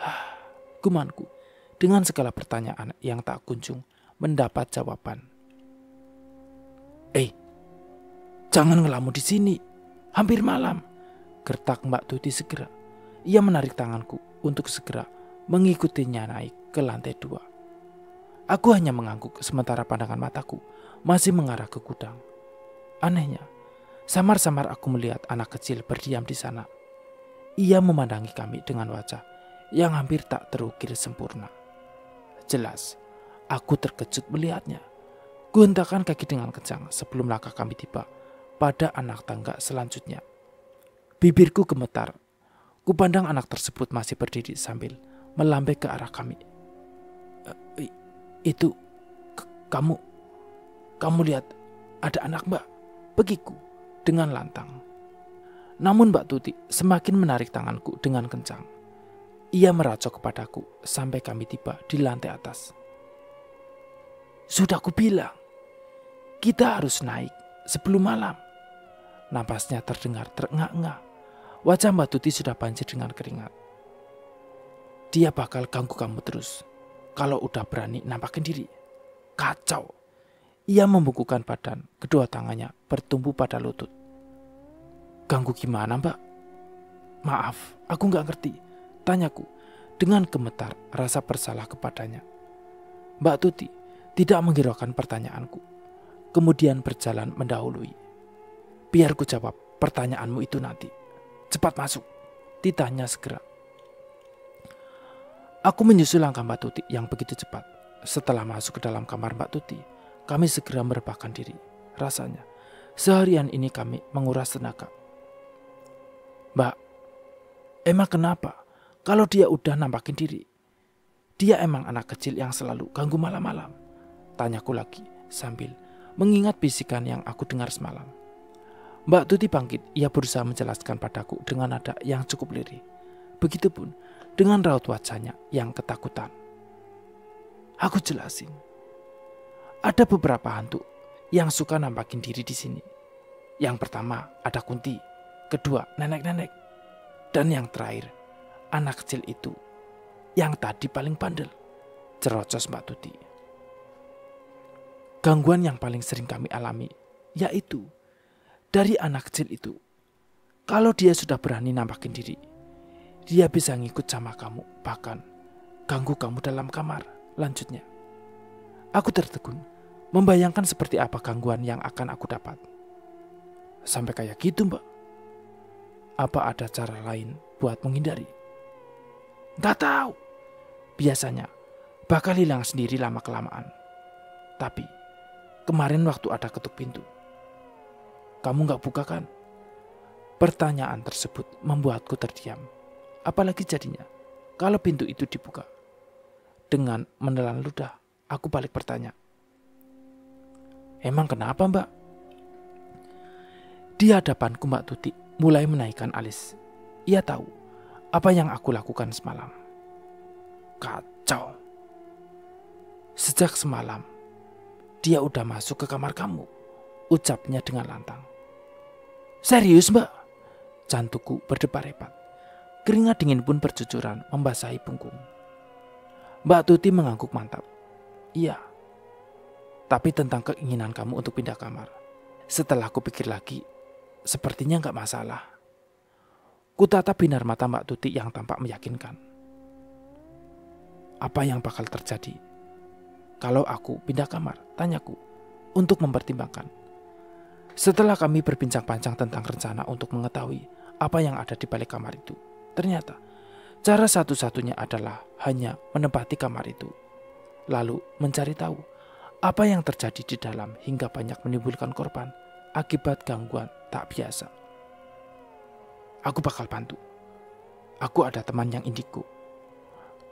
Hah, gumanku, dengan segala pertanyaan yang tak kunjung mendapat jawaban. Eh, jangan ngelamu di sini. Hampir malam. Gertak Mbak Tuti segera. Ia menarik tanganku untuk segera mengikutinya naik ke lantai dua. Aku hanya mengangguk sementara pandangan mataku masih mengarah ke gudang. Anehnya, Samar-samar aku melihat anak kecil berdiam di sana. Ia memandangi kami dengan wajah yang hampir tak terukir sempurna. Jelas, aku terkejut melihatnya. Kuhentakan kaki dengan kencang sebelum langkah kami tiba pada anak tangga selanjutnya. Bibirku gemetar. Kupandang anak tersebut masih berdiri sambil melambai ke arah kami. E, itu kamu, kamu lihat ada anak mbak, begiku dengan lantang. Namun Mbak Tuti semakin menarik tanganku dengan kencang. Ia meracok kepadaku sampai kami tiba di lantai atas. Sudah kubilang, kita harus naik sebelum malam. Napasnya terdengar terengah-engah. Wajah Mbak Tuti sudah banjir dengan keringat. Dia bakal ganggu kamu terus. Kalau udah berani nampakin diri. Kacau. Ia membukukan badan, kedua tangannya bertumpu pada lutut. Ganggu gimana mbak? Maaf, aku nggak ngerti. Tanyaku dengan gemetar rasa bersalah kepadanya. Mbak Tuti tidak menghiraukan pertanyaanku. Kemudian berjalan mendahului. Biar ku jawab pertanyaanmu itu nanti. Cepat masuk. Titanya segera. Aku menyusul langkah Mbak Tuti yang begitu cepat. Setelah masuk ke dalam kamar Mbak Tuti, kami segera merebahkan diri. Rasanya, seharian ini kami menguras tenaga. Mbak, emang kenapa kalau dia udah nampakin diri? Dia emang anak kecil yang selalu ganggu malam-malam. Tanyaku lagi sambil mengingat bisikan yang aku dengar semalam. Mbak Tuti bangkit, ia berusaha menjelaskan padaku dengan nada yang cukup lirih. Begitupun dengan raut wajahnya yang ketakutan. Aku jelasin, ada beberapa hantu yang suka nampakin diri di sini. Yang pertama ada Kunti, kedua nenek-nenek, dan yang terakhir anak kecil itu yang tadi paling bandel. Cerocos Mbak Tuti. Gangguan yang paling sering kami alami yaitu dari anak kecil itu. Kalau dia sudah berani nampakin diri, dia bisa ngikut sama kamu, bahkan ganggu kamu dalam kamar. Lanjutnya, aku tertegun membayangkan seperti apa gangguan yang akan aku dapat. Sampai kayak gitu, Mbak. Apa ada cara lain buat menghindari? Nggak tahu. Biasanya bakal hilang sendiri lama-kelamaan. Tapi kemarin waktu ada ketuk pintu, kamu nggak buka kan? Pertanyaan tersebut membuatku terdiam. Apalagi jadinya kalau pintu itu dibuka. Dengan menelan ludah, aku balik bertanya, Emang kenapa mbak? Di hadapanku Mbak Tuti mulai menaikkan alis. Ia tahu apa yang aku lakukan semalam. Kacau. Sejak semalam, dia udah masuk ke kamar kamu. Ucapnya dengan lantang. Serius mbak? cantuku berdebar hebat. Keringat dingin pun bercucuran membasahi punggung. Mbak Tuti mengangguk mantap. Iya, tapi tentang keinginan kamu untuk pindah kamar. Setelah aku pikir lagi, sepertinya nggak masalah. Ku tatap binar mata Mbak Tuti yang tampak meyakinkan. Apa yang bakal terjadi kalau aku pindah kamar? Tanyaku untuk mempertimbangkan. Setelah kami berbincang panjang tentang rencana untuk mengetahui apa yang ada di balik kamar itu, ternyata cara satu-satunya adalah hanya menempati kamar itu, lalu mencari tahu apa yang terjadi di dalam hingga banyak menimbulkan korban akibat gangguan tak biasa. Aku bakal bantu. Aku ada teman yang indiku.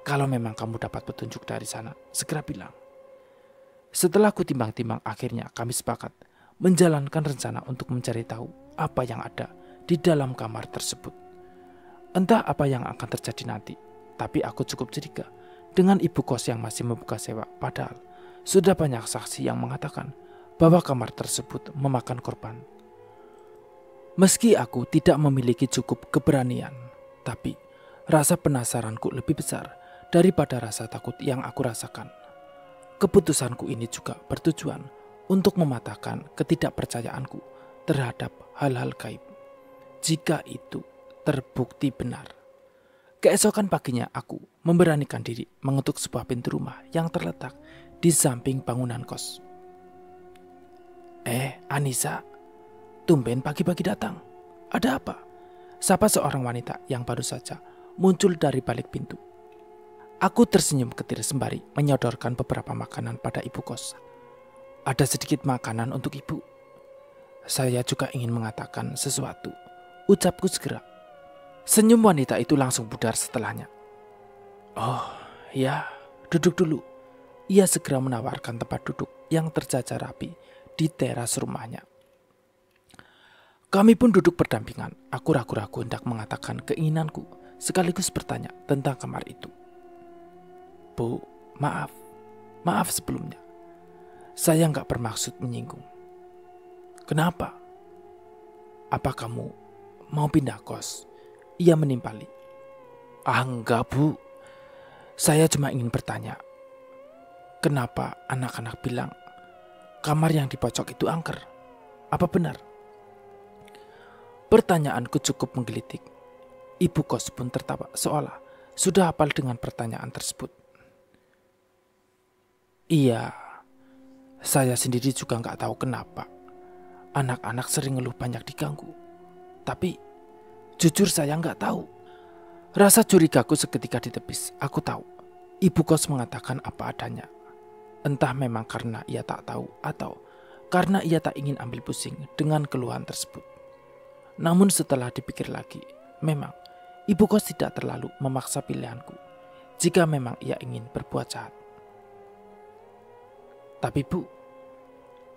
Kalau memang kamu dapat petunjuk dari sana, segera bilang. Setelah ku timbang-timbang, akhirnya kami sepakat menjalankan rencana untuk mencari tahu apa yang ada di dalam kamar tersebut. Entah apa yang akan terjadi nanti, tapi aku cukup curiga dengan ibu kos yang masih membuka sewa padahal sudah banyak saksi yang mengatakan bahwa kamar tersebut memakan korban. Meski aku tidak memiliki cukup keberanian, tapi rasa penasaranku lebih besar daripada rasa takut yang aku rasakan. Keputusanku ini juga bertujuan untuk mematahkan ketidakpercayaanku terhadap hal-hal gaib. Jika itu terbukti benar. Keesokan paginya aku memberanikan diri mengetuk sebuah pintu rumah yang terletak di samping bangunan kos. Eh, Anissa, tumben pagi-pagi datang. Ada apa? Sapa seorang wanita yang baru saja muncul dari balik pintu. Aku tersenyum ketir sembari menyodorkan beberapa makanan pada ibu kos. Ada sedikit makanan untuk ibu. Saya juga ingin mengatakan sesuatu. Ucapku segera. Senyum wanita itu langsung pudar setelahnya. Oh, ya, duduk dulu. Ia segera menawarkan tempat duduk yang terjajar rapi di teras rumahnya. Kami pun duduk berdampingan. Aku ragu-ragu hendak mengatakan keinginanku, sekaligus bertanya tentang kamar itu. Bu, maaf. Maaf sebelumnya. Saya nggak bermaksud menyinggung. Kenapa? Apa kamu mau pindah kos? Ia menimpali. Ah, enggak, Bu. Saya cuma ingin bertanya, Kenapa anak-anak bilang kamar yang dipocok itu angker? Apa benar? Pertanyaanku cukup menggelitik. Ibu kos pun tertawa seolah sudah hafal dengan pertanyaan tersebut. Iya, saya sendiri juga nggak tahu kenapa. Anak-anak sering ngeluh banyak diganggu. Tapi, jujur saya nggak tahu. Rasa curigaku seketika ditepis. Aku tahu, ibu kos mengatakan apa adanya. Entah memang karena ia tak tahu atau karena ia tak ingin ambil pusing dengan keluhan tersebut. Namun setelah dipikir lagi, memang ibu kos tidak terlalu memaksa pilihanku jika memang ia ingin berbuat jahat. Tapi bu,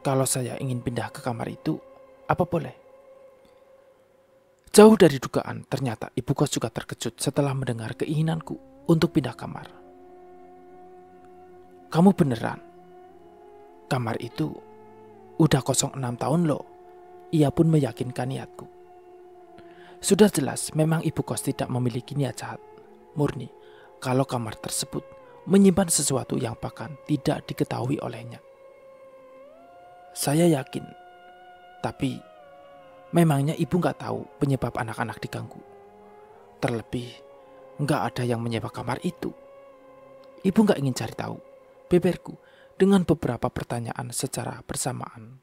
kalau saya ingin pindah ke kamar itu, apa boleh? Jauh dari dugaan, ternyata ibu kos juga terkejut setelah mendengar keinginanku untuk pindah kamar kamu beneran? Kamar itu udah kosong enam tahun loh. Ia pun meyakinkan niatku. Sudah jelas memang ibu kos tidak memiliki niat jahat. Murni kalau kamar tersebut menyimpan sesuatu yang bahkan tidak diketahui olehnya. Saya yakin, tapi memangnya ibu nggak tahu penyebab anak-anak diganggu. Terlebih, nggak ada yang menyewa kamar itu. Ibu nggak ingin cari tahu beberku dengan beberapa pertanyaan secara bersamaan.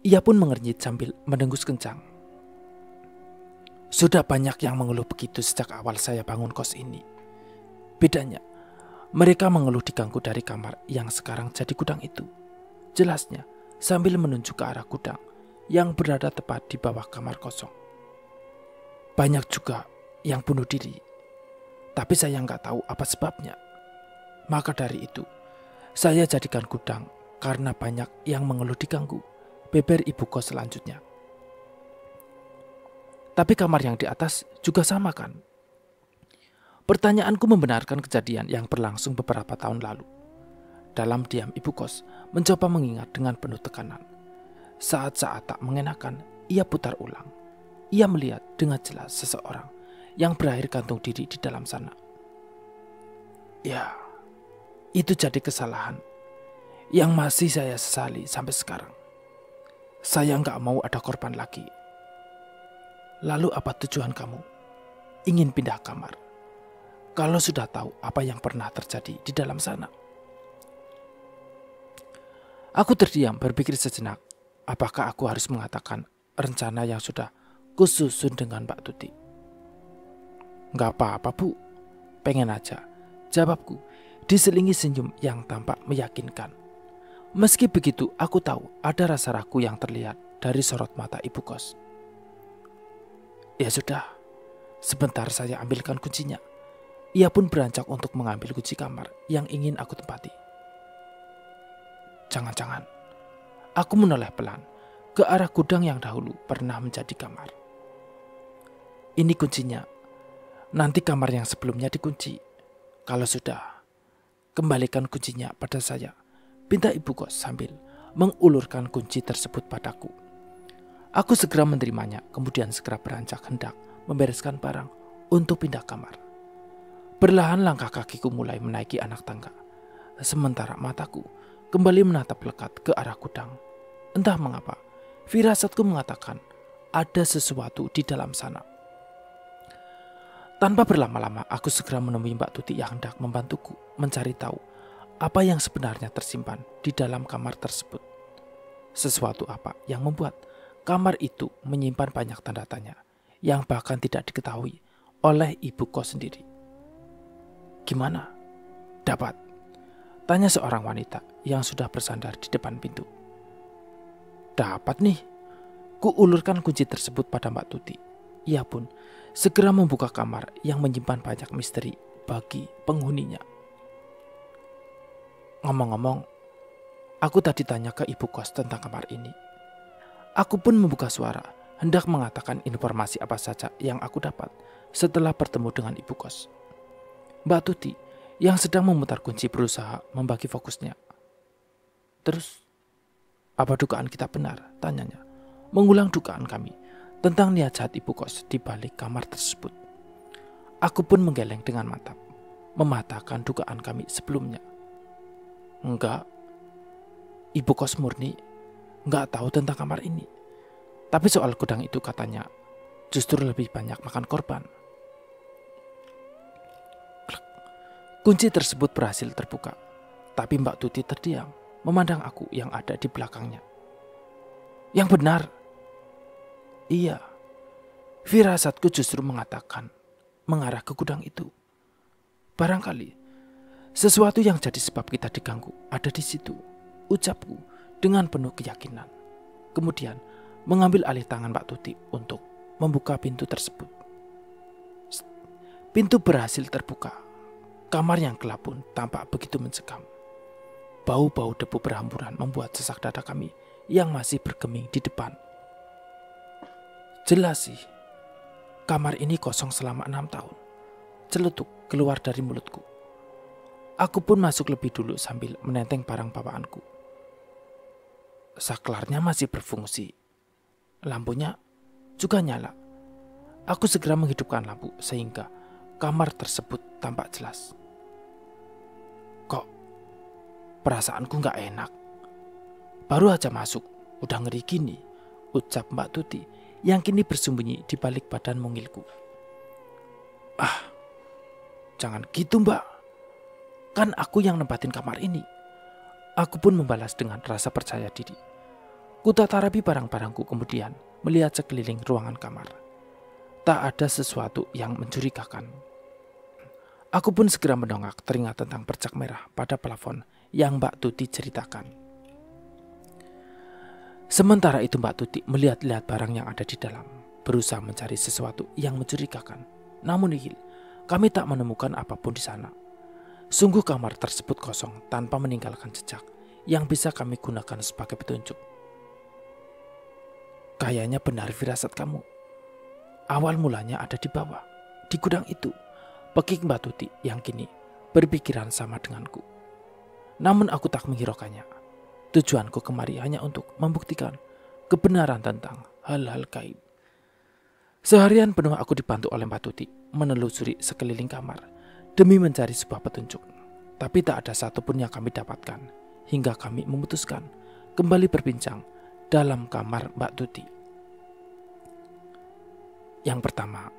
Ia pun mengernyit sambil mendengus kencang. Sudah banyak yang mengeluh begitu sejak awal saya bangun kos ini. Bedanya, mereka mengeluh diganggu dari kamar yang sekarang jadi gudang itu. Jelasnya, sambil menunjuk ke arah gudang yang berada tepat di bawah kamar kosong. Banyak juga yang bunuh diri, tapi saya nggak tahu apa sebabnya. Maka dari itu, saya jadikan gudang karena banyak yang mengeluh diganggu, beber ibu kos selanjutnya. Tapi kamar yang di atas juga sama kan? Pertanyaanku membenarkan kejadian yang berlangsung beberapa tahun lalu. Dalam diam ibu kos, mencoba mengingat dengan penuh tekanan. Saat-saat tak mengenakan, ia putar ulang. Ia melihat dengan jelas seseorang yang berakhir gantung diri di dalam sana. Ya, itu jadi kesalahan yang masih saya sesali sampai sekarang. Saya nggak mau ada korban lagi. Lalu apa tujuan kamu? Ingin pindah kamar. Kalau sudah tahu apa yang pernah terjadi di dalam sana. Aku terdiam berpikir sejenak. Apakah aku harus mengatakan rencana yang sudah kususun dengan Pak Tuti? Nggak apa-apa bu, pengen aja. Jawabku diselingi senyum yang tampak meyakinkan. Meski begitu, aku tahu ada rasa ragu yang terlihat dari sorot mata ibu kos. Ya sudah, sebentar saya ambilkan kuncinya. Ia pun beranjak untuk mengambil kunci kamar yang ingin aku tempati. Jangan-jangan, aku menoleh pelan ke arah gudang yang dahulu pernah menjadi kamar. Ini kuncinya. Nanti kamar yang sebelumnya dikunci. Kalau sudah, Kembalikan kuncinya pada saya, pinta ibu kos sambil mengulurkan kunci tersebut padaku. Aku segera menerimanya, kemudian segera beranjak hendak membereskan barang untuk pindah kamar. Perlahan langkah kakiku mulai menaiki anak tangga. Sementara mataku kembali menatap lekat ke arah gudang. Entah mengapa, firasatku mengatakan ada sesuatu di dalam sana. Tanpa berlama-lama, aku segera menemui Mbak Tuti yang hendak membantuku mencari tahu apa yang sebenarnya tersimpan di dalam kamar tersebut. Sesuatu apa yang membuat kamar itu menyimpan banyak tanda tanya yang bahkan tidak diketahui oleh ibu kos sendiri. Gimana? Dapat? Tanya seorang wanita yang sudah bersandar di depan pintu. Dapat nih. Ku kunci tersebut pada Mbak Tuti. Ia pun segera membuka kamar yang menyimpan banyak misteri bagi penghuninya. Ngomong-ngomong, aku tadi tanya ke ibu kos tentang kamar ini. Aku pun membuka suara, hendak mengatakan informasi apa saja yang aku dapat setelah bertemu dengan ibu kos. Mbak Tuti yang sedang memutar kunci berusaha membagi fokusnya. Terus, apa dugaan kita benar? Tanyanya. Mengulang dugaan kami tentang niat jahat ibu kos di balik kamar tersebut. Aku pun menggeleng dengan mata, mematahkan dugaan kami sebelumnya. Enggak, ibu kos murni enggak tahu tentang kamar ini. Tapi soal gudang itu katanya justru lebih banyak makan korban. Kunci tersebut berhasil terbuka, tapi Mbak Tuti terdiam, memandang aku yang ada di belakangnya. Yang benar, Iya, firasatku justru mengatakan mengarah ke gudang itu. Barangkali sesuatu yang jadi sebab kita diganggu ada di situ, ucapku dengan penuh keyakinan. Kemudian mengambil alih tangan Pak Tuti untuk membuka pintu tersebut. Pintu berhasil terbuka. Kamar yang gelap pun tampak begitu mencekam. Bau-bau debu berhamburan membuat sesak dada kami yang masih bergeming di depan Jelas sih, kamar ini kosong selama enam tahun. Celutuk keluar dari mulutku. Aku pun masuk lebih dulu sambil menenteng barang bawaanku. Saklarnya masih berfungsi. Lampunya juga nyala. Aku segera menghidupkan lampu sehingga kamar tersebut tampak jelas. Kok perasaanku gak enak? Baru aja masuk, udah ngeri gini, ucap Mbak Tuti yang kini bersembunyi di balik badan mungilku. Ah, jangan gitu mbak. Kan aku yang nempatin kamar ini. Aku pun membalas dengan rasa percaya diri. Kuta tarabi barang-barangku kemudian melihat sekeliling ruangan kamar. Tak ada sesuatu yang mencurigakan. Aku pun segera mendongak teringat tentang percak merah pada plafon yang Mbak Tuti ceritakan. Sementara itu Mbak Tuti melihat-lihat barang yang ada di dalam, berusaha mencari sesuatu yang mencurigakan. Namun nihil, kami tak menemukan apapun di sana. Sungguh kamar tersebut kosong tanpa meninggalkan jejak yang bisa kami gunakan sebagai petunjuk. Kayaknya benar firasat kamu. Awal mulanya ada di bawah, di gudang itu. Pekik Mbak Tuti yang kini berpikiran sama denganku. Namun aku tak menghiraukannya Tujuanku kemari hanya untuk membuktikan kebenaran tentang hal-hal gaib. Seharian penuh aku dibantu oleh Mbak Tuti menelusuri sekeliling kamar demi mencari sebuah petunjuk. Tapi tak ada satupun yang kami dapatkan hingga kami memutuskan kembali berbincang dalam kamar Mbak Tuti. Yang pertama,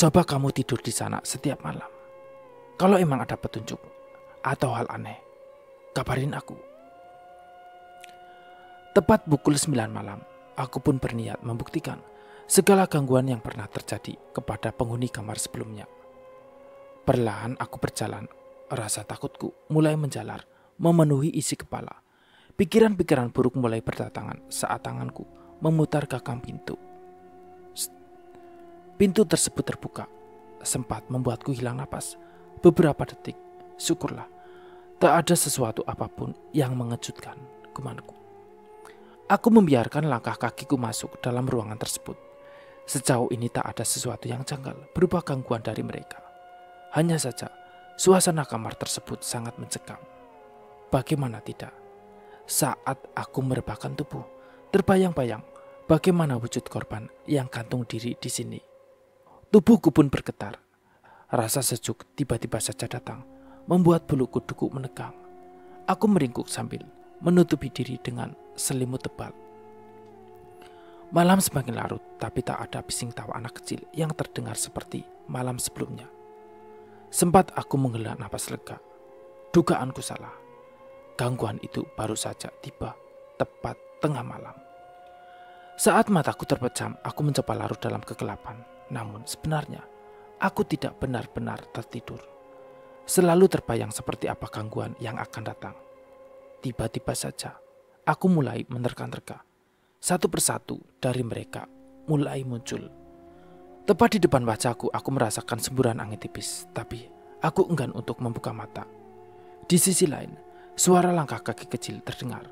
coba kamu tidur di sana setiap malam. Kalau emang ada petunjuk atau hal aneh, kabarin aku. Tepat pukul 9 malam, aku pun berniat membuktikan segala gangguan yang pernah terjadi kepada penghuni kamar sebelumnya. Perlahan aku berjalan, rasa takutku mulai menjalar, memenuhi isi kepala. Pikiran-pikiran buruk mulai berdatangan saat tanganku memutar gagang pintu. Pintu tersebut terbuka, sempat membuatku hilang napas. Beberapa detik, syukurlah, tak ada sesuatu apapun yang mengejutkan kumanku. Aku membiarkan langkah kakiku masuk dalam ruangan tersebut. Sejauh ini tak ada sesuatu yang janggal berupa gangguan dari mereka. Hanya saja, suasana kamar tersebut sangat mencekam. Bagaimana tidak? Saat aku merebahkan tubuh, terbayang-bayang bagaimana wujud korban yang gantung diri di sini. Tubuhku pun bergetar. Rasa sejuk tiba-tiba saja datang, membuat bulu kuduku menegang. Aku meringkuk sambil menutupi diri dengan selimut tebal. Malam semakin larut, tapi tak ada bising tawa anak kecil yang terdengar seperti malam sebelumnya. Sempat aku menghela napas lega. Dugaanku salah. Gangguan itu baru saja tiba, tepat tengah malam. Saat mataku terpejam, aku mencoba larut dalam kegelapan. Namun sebenarnya, aku tidak benar-benar tertidur. Selalu terbayang seperti apa gangguan yang akan datang. Tiba-tiba saja, aku mulai menerka-nerka. Satu persatu dari mereka mulai muncul. Tepat di depan wajahku, aku merasakan semburan angin tipis, tapi aku enggan untuk membuka mata. Di sisi lain, suara langkah kaki kecil terdengar.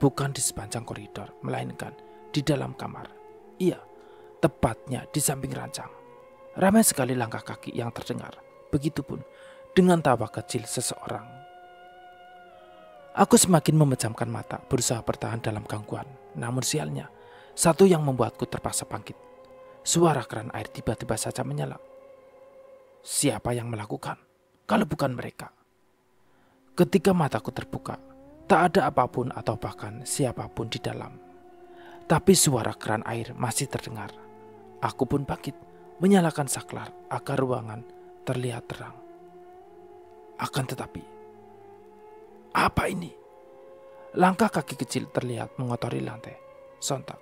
Bukan di sepanjang koridor, melainkan di dalam kamar. Iya, tepatnya di samping rancang. Ramai sekali langkah kaki yang terdengar. Begitupun dengan tawa kecil seseorang Aku semakin memejamkan mata, berusaha bertahan dalam gangguan. Namun sialnya, satu yang membuatku terpaksa bangkit. Suara keran air tiba-tiba saja menyala. Siapa yang melakukan? Kalau bukan mereka. Ketika mataku terbuka, tak ada apapun atau bahkan siapapun di dalam. Tapi suara keran air masih terdengar. Aku pun bangkit, menyalakan saklar agar ruangan terlihat terang. Akan tetapi, apa ini? Langkah kaki kecil terlihat mengotori lantai. Sontak,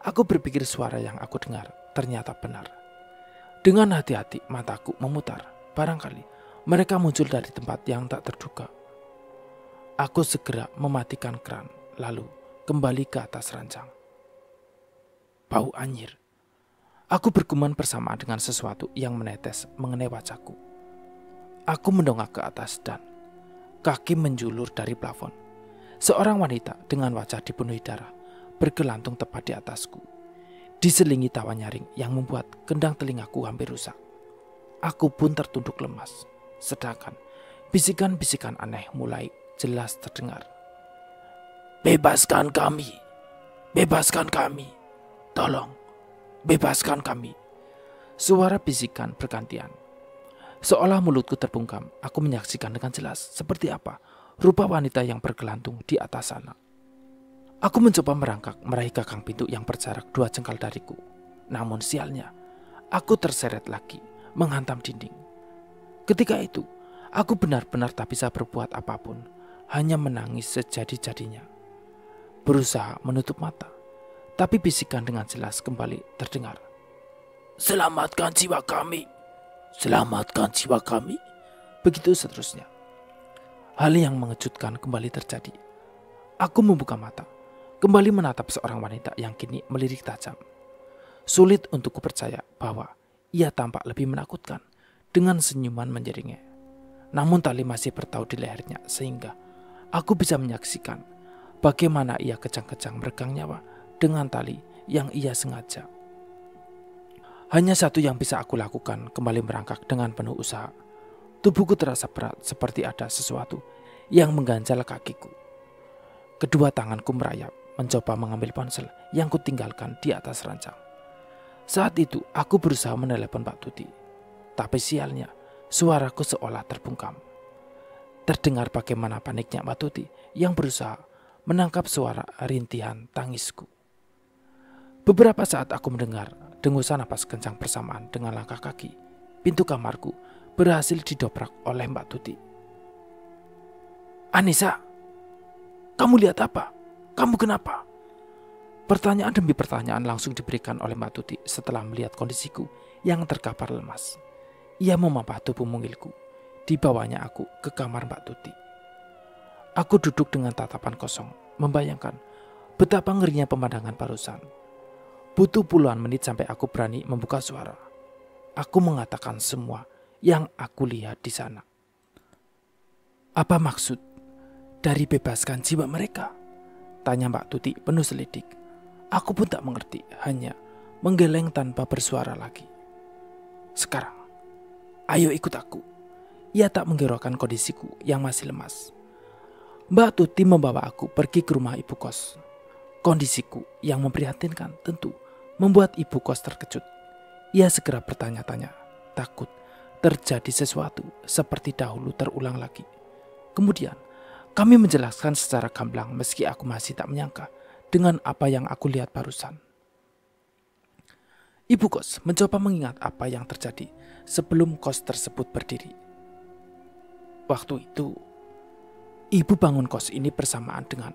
aku berpikir suara yang aku dengar ternyata benar. Dengan hati-hati mataku memutar. Barangkali mereka muncul dari tempat yang tak terduga. Aku segera mematikan keran, lalu kembali ke atas ranjang. Bau anjir. Aku bergumam bersama dengan sesuatu yang menetes mengenai wajahku. Aku mendongak ke atas dan kaki menjulur dari plafon. Seorang wanita dengan wajah dipenuhi darah bergelantung tepat di atasku. Diselingi tawa nyaring yang membuat kendang telingaku hampir rusak. Aku pun tertunduk lemas. Sedangkan bisikan-bisikan aneh mulai jelas terdengar. Bebaskan kami. Bebaskan kami. Tolong. Bebaskan kami. Suara bisikan bergantian Seolah mulutku terbungkam, aku menyaksikan dengan jelas seperti apa rupa wanita yang bergelantung di atas sana. Aku mencoba merangkak meraih gagang pintu yang berjarak dua jengkal dariku. Namun sialnya, aku terseret lagi, menghantam dinding. Ketika itu, aku benar-benar tak bisa berbuat apapun, hanya menangis sejadi-jadinya. Berusaha menutup mata, tapi bisikan dengan jelas kembali terdengar. Selamatkan jiwa kami selamatkan jiwa kami. Begitu seterusnya. Hal yang mengejutkan kembali terjadi. Aku membuka mata, kembali menatap seorang wanita yang kini melirik tajam. Sulit untuk kupercaya bahwa ia tampak lebih menakutkan dengan senyuman menjeringnya. Namun tali masih bertaut di lehernya sehingga aku bisa menyaksikan bagaimana ia kejang-kejang meregang nyawa dengan tali yang ia sengaja hanya satu yang bisa aku lakukan, kembali merangkak dengan penuh usaha. Tubuhku terasa berat seperti ada sesuatu yang mengganjal kakiku. Kedua tanganku merayap, mencoba mengambil ponsel yang kutinggalkan di atas ranjang. Saat itu aku berusaha menelepon Pak Tuti. Tapi sialnya, suaraku seolah terbungkam. Terdengar bagaimana paniknya Pak Tuti yang berusaha menangkap suara rintihan tangisku. Beberapa saat aku mendengar Dengusan napas kencang bersamaan dengan langkah kaki. Pintu kamarku berhasil didobrak oleh Mbak Tuti. Anissa, kamu lihat apa? Kamu kenapa? Pertanyaan demi pertanyaan langsung diberikan oleh Mbak Tuti setelah melihat kondisiku yang terkapar lemas. Ia memapah tubuh mungilku. Dibawanya aku ke kamar Mbak Tuti. Aku duduk dengan tatapan kosong, membayangkan betapa ngerinya pemandangan barusan Butuh puluhan menit sampai aku berani membuka suara. Aku mengatakan semua yang aku lihat di sana. Apa maksud dari bebaskan jiwa mereka? Tanya Mbak Tuti penuh selidik. Aku pun tak mengerti, hanya menggeleng tanpa bersuara lagi. Sekarang, ayo ikut aku. Ia tak menggerakkan kondisiku yang masih lemas. Mbak Tuti membawa aku pergi ke rumah ibu kos. Kondisiku yang memprihatinkan tentu membuat ibu kos terkejut. Ia segera bertanya-tanya, takut terjadi sesuatu seperti dahulu terulang lagi. Kemudian, kami menjelaskan secara gamblang meski aku masih tak menyangka dengan apa yang aku lihat barusan. Ibu kos mencoba mengingat apa yang terjadi sebelum kos tersebut berdiri. Waktu itu, ibu bangun kos ini bersamaan dengan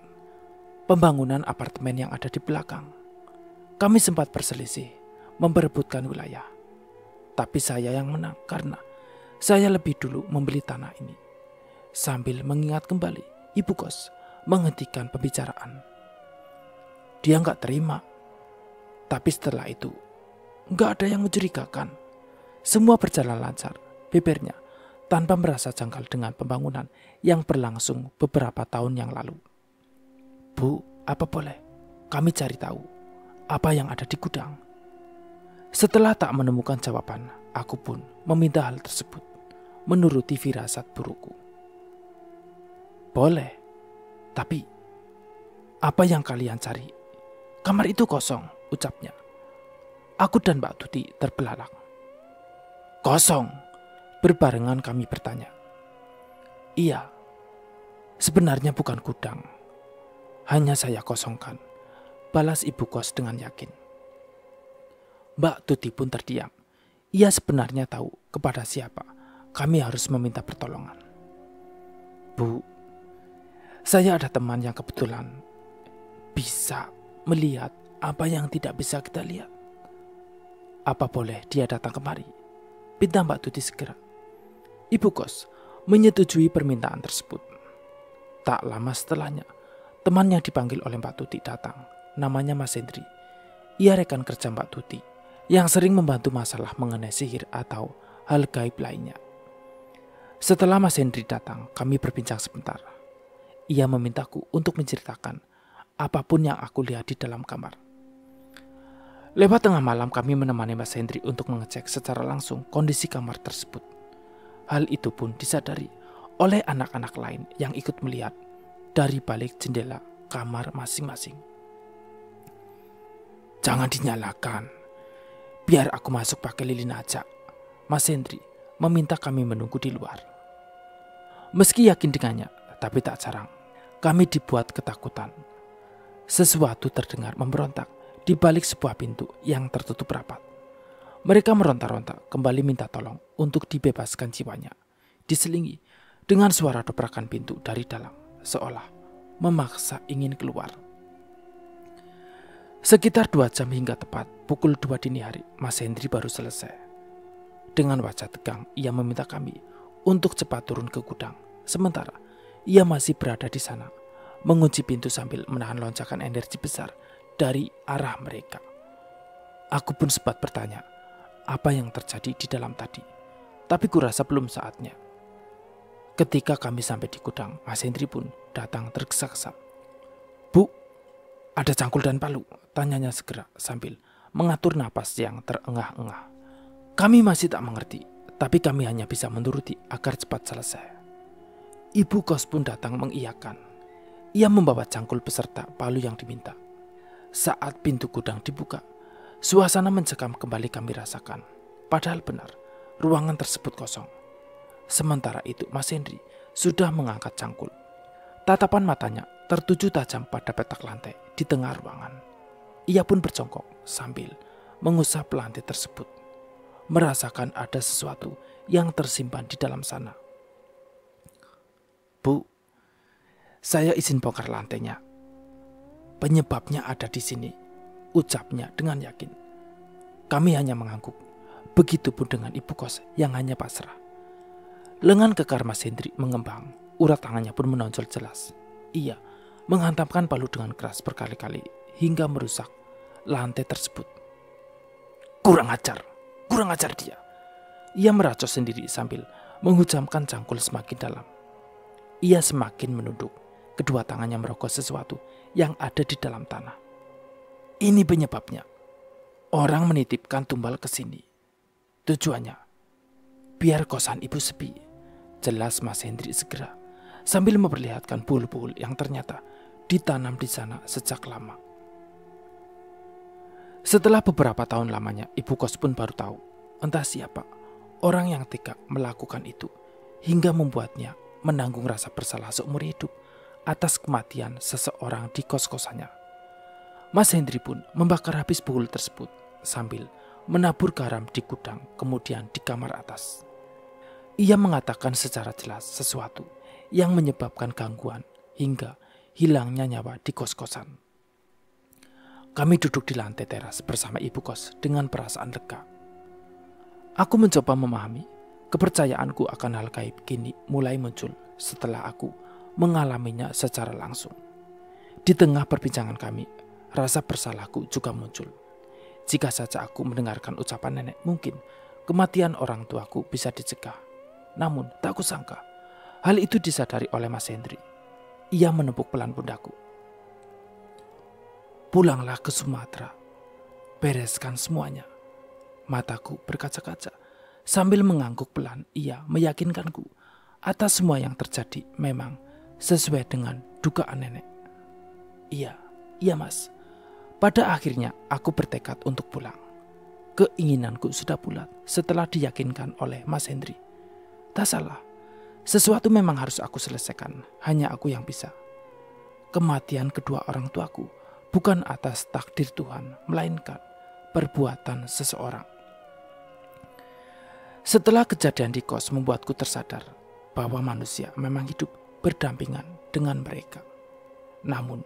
pembangunan apartemen yang ada di belakang. Kami sempat berselisih, memperebutkan wilayah. Tapi saya yang menang karena saya lebih dulu membeli tanah ini. Sambil mengingat kembali, ibu kos menghentikan pembicaraan. Dia nggak terima. Tapi setelah itu, nggak ada yang mencurigakan. Semua berjalan lancar, bibirnya, tanpa merasa janggal dengan pembangunan yang berlangsung beberapa tahun yang lalu. Bu, apa boleh? Kami cari tahu apa yang ada di gudang. Setelah tak menemukan jawaban, aku pun meminta hal tersebut menuruti firasat buruku. Boleh, tapi apa yang kalian cari? Kamar itu kosong, ucapnya. Aku dan Mbak Tuti terbelalak. Kosong, berbarengan kami bertanya. Iya, sebenarnya bukan gudang. Hanya saya kosongkan balas ibu kos dengan yakin. Mbak Tuti pun terdiam. Ia sebenarnya tahu kepada siapa kami harus meminta pertolongan. Bu, saya ada teman yang kebetulan bisa melihat apa yang tidak bisa kita lihat. Apa boleh dia datang kemari? Pinta Mbak Tuti segera. Ibu kos menyetujui permintaan tersebut. Tak lama setelahnya, temannya dipanggil oleh Mbak Tuti datang namanya Mas Hendri. Ia rekan kerja Mbak Tuti yang sering membantu masalah mengenai sihir atau hal gaib lainnya. Setelah Mas Hendri datang, kami berbincang sebentar. Ia memintaku untuk menceritakan apapun yang aku lihat di dalam kamar. Lewat tengah malam kami menemani Mas Hendri untuk mengecek secara langsung kondisi kamar tersebut. Hal itu pun disadari oleh anak-anak lain yang ikut melihat dari balik jendela kamar masing-masing. Jangan dinyalakan. Biar aku masuk pakai lilin aja. Mas Hendri meminta kami menunggu di luar. Meski yakin dengannya, tapi tak jarang kami dibuat ketakutan. Sesuatu terdengar memberontak di balik sebuah pintu yang tertutup rapat. Mereka meronta-ronta kembali minta tolong untuk dibebaskan jiwanya. Diselingi dengan suara dobrakan pintu dari dalam, seolah memaksa ingin keluar. Sekitar dua jam hingga tepat pukul dua dini hari, Mas Hendri baru selesai. Dengan wajah tegang, ia meminta kami untuk cepat turun ke gudang. Sementara, ia masih berada di sana, mengunci pintu sambil menahan lonjakan energi besar dari arah mereka. Aku pun sempat bertanya, apa yang terjadi di dalam tadi? Tapi kurasa belum saatnya. Ketika kami sampai di gudang, Mas Hendri pun datang tergesa-gesa ada cangkul dan palu, tanyanya segera sambil mengatur napas yang terengah-engah. Kami masih tak mengerti, tapi kami hanya bisa menuruti agar cepat selesai. Ibu kos pun datang mengiyakan. Ia membawa cangkul beserta palu yang diminta. Saat pintu gudang dibuka, suasana mencekam kembali kami rasakan. Padahal benar, ruangan tersebut kosong. Sementara itu Mas Hendri sudah mengangkat cangkul. Tatapan matanya tertuju tajam pada petak lantai di tengah ruangan. Ia pun berjongkok sambil mengusap lantai tersebut, merasakan ada sesuatu yang tersimpan di dalam sana. Bu, saya izin bongkar lantainya. Penyebabnya ada di sini, ucapnya dengan yakin. Kami hanya mengangguk. Begitupun dengan ibu kos yang hanya pasrah. Lengan kekar Mas Hendri mengembang, urat tangannya pun menonjol jelas. Ia menghantamkan palu dengan keras berkali-kali hingga merusak lantai tersebut. Kurang ajar, kurang ajar dia. Ia meracau sendiri sambil menghujamkan cangkul semakin dalam. Ia semakin menunduk, kedua tangannya merokok sesuatu yang ada di dalam tanah. Ini penyebabnya. Orang menitipkan tumbal ke sini. Tujuannya, biar kosan ibu sepi. Jelas Mas Hendrik segera, sambil memperlihatkan bulu-bulu yang ternyata ditanam di sana sejak lama. Setelah beberapa tahun lamanya, ibu kos pun baru tahu entah siapa orang yang tega melakukan itu hingga membuatnya menanggung rasa bersalah seumur hidup atas kematian seseorang di kos-kosannya. Mas Hendri pun membakar habis buhul tersebut sambil menabur garam di gudang kemudian di kamar atas. Ia mengatakan secara jelas sesuatu yang menyebabkan gangguan hingga hilangnya nyawa di kos-kosan. Kami duduk di lantai teras bersama ibu kos dengan perasaan lega. Aku mencoba memahami, kepercayaanku akan hal gaib kini mulai muncul setelah aku mengalaminya secara langsung. Di tengah perbincangan kami, rasa bersalahku juga muncul. Jika saja aku mendengarkan ucapan nenek, mungkin kematian orang tuaku bisa dicegah. Namun, tak kusangka, hal itu disadari oleh Mas Hendri ia menepuk pelan pundaku. Pulanglah ke Sumatera. Bereskan semuanya. Mataku berkaca-kaca. Sambil mengangguk pelan, ia meyakinkanku atas semua yang terjadi memang sesuai dengan dugaan nenek. Iya, iya mas. Pada akhirnya aku bertekad untuk pulang. Keinginanku sudah bulat setelah diyakinkan oleh Mas Hendri. Tak salah, sesuatu memang harus aku selesaikan, hanya aku yang bisa. Kematian kedua orang tuaku bukan atas takdir Tuhan, melainkan perbuatan seseorang. Setelah kejadian di kos membuatku tersadar bahwa manusia memang hidup berdampingan dengan mereka. Namun,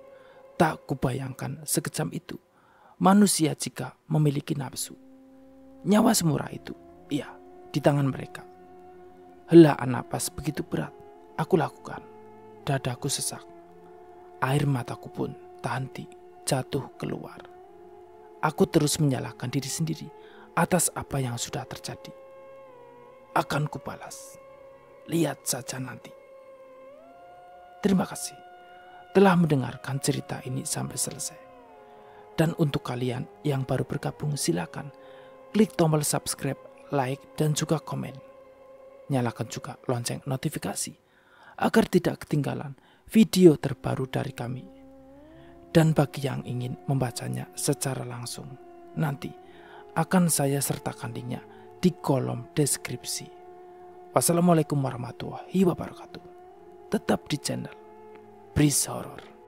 tak kubayangkan sekejam itu manusia jika memiliki nafsu. Nyawa semurah itu, iya, di tangan mereka Helaan napas begitu berat. Aku lakukan. Dadaku sesak. Air mataku pun tak henti jatuh keluar. Aku terus menyalahkan diri sendiri atas apa yang sudah terjadi. Akan kupalas, Lihat saja nanti. Terima kasih telah mendengarkan cerita ini sampai selesai. Dan untuk kalian yang baru bergabung silakan klik tombol subscribe, like, dan juga komen nyalakan juga lonceng notifikasi agar tidak ketinggalan video terbaru dari kami. Dan bagi yang ingin membacanya secara langsung, nanti akan saya sertakan linknya di kolom deskripsi. Wassalamualaikum warahmatullahi wabarakatuh. Tetap di channel Breeze Horror.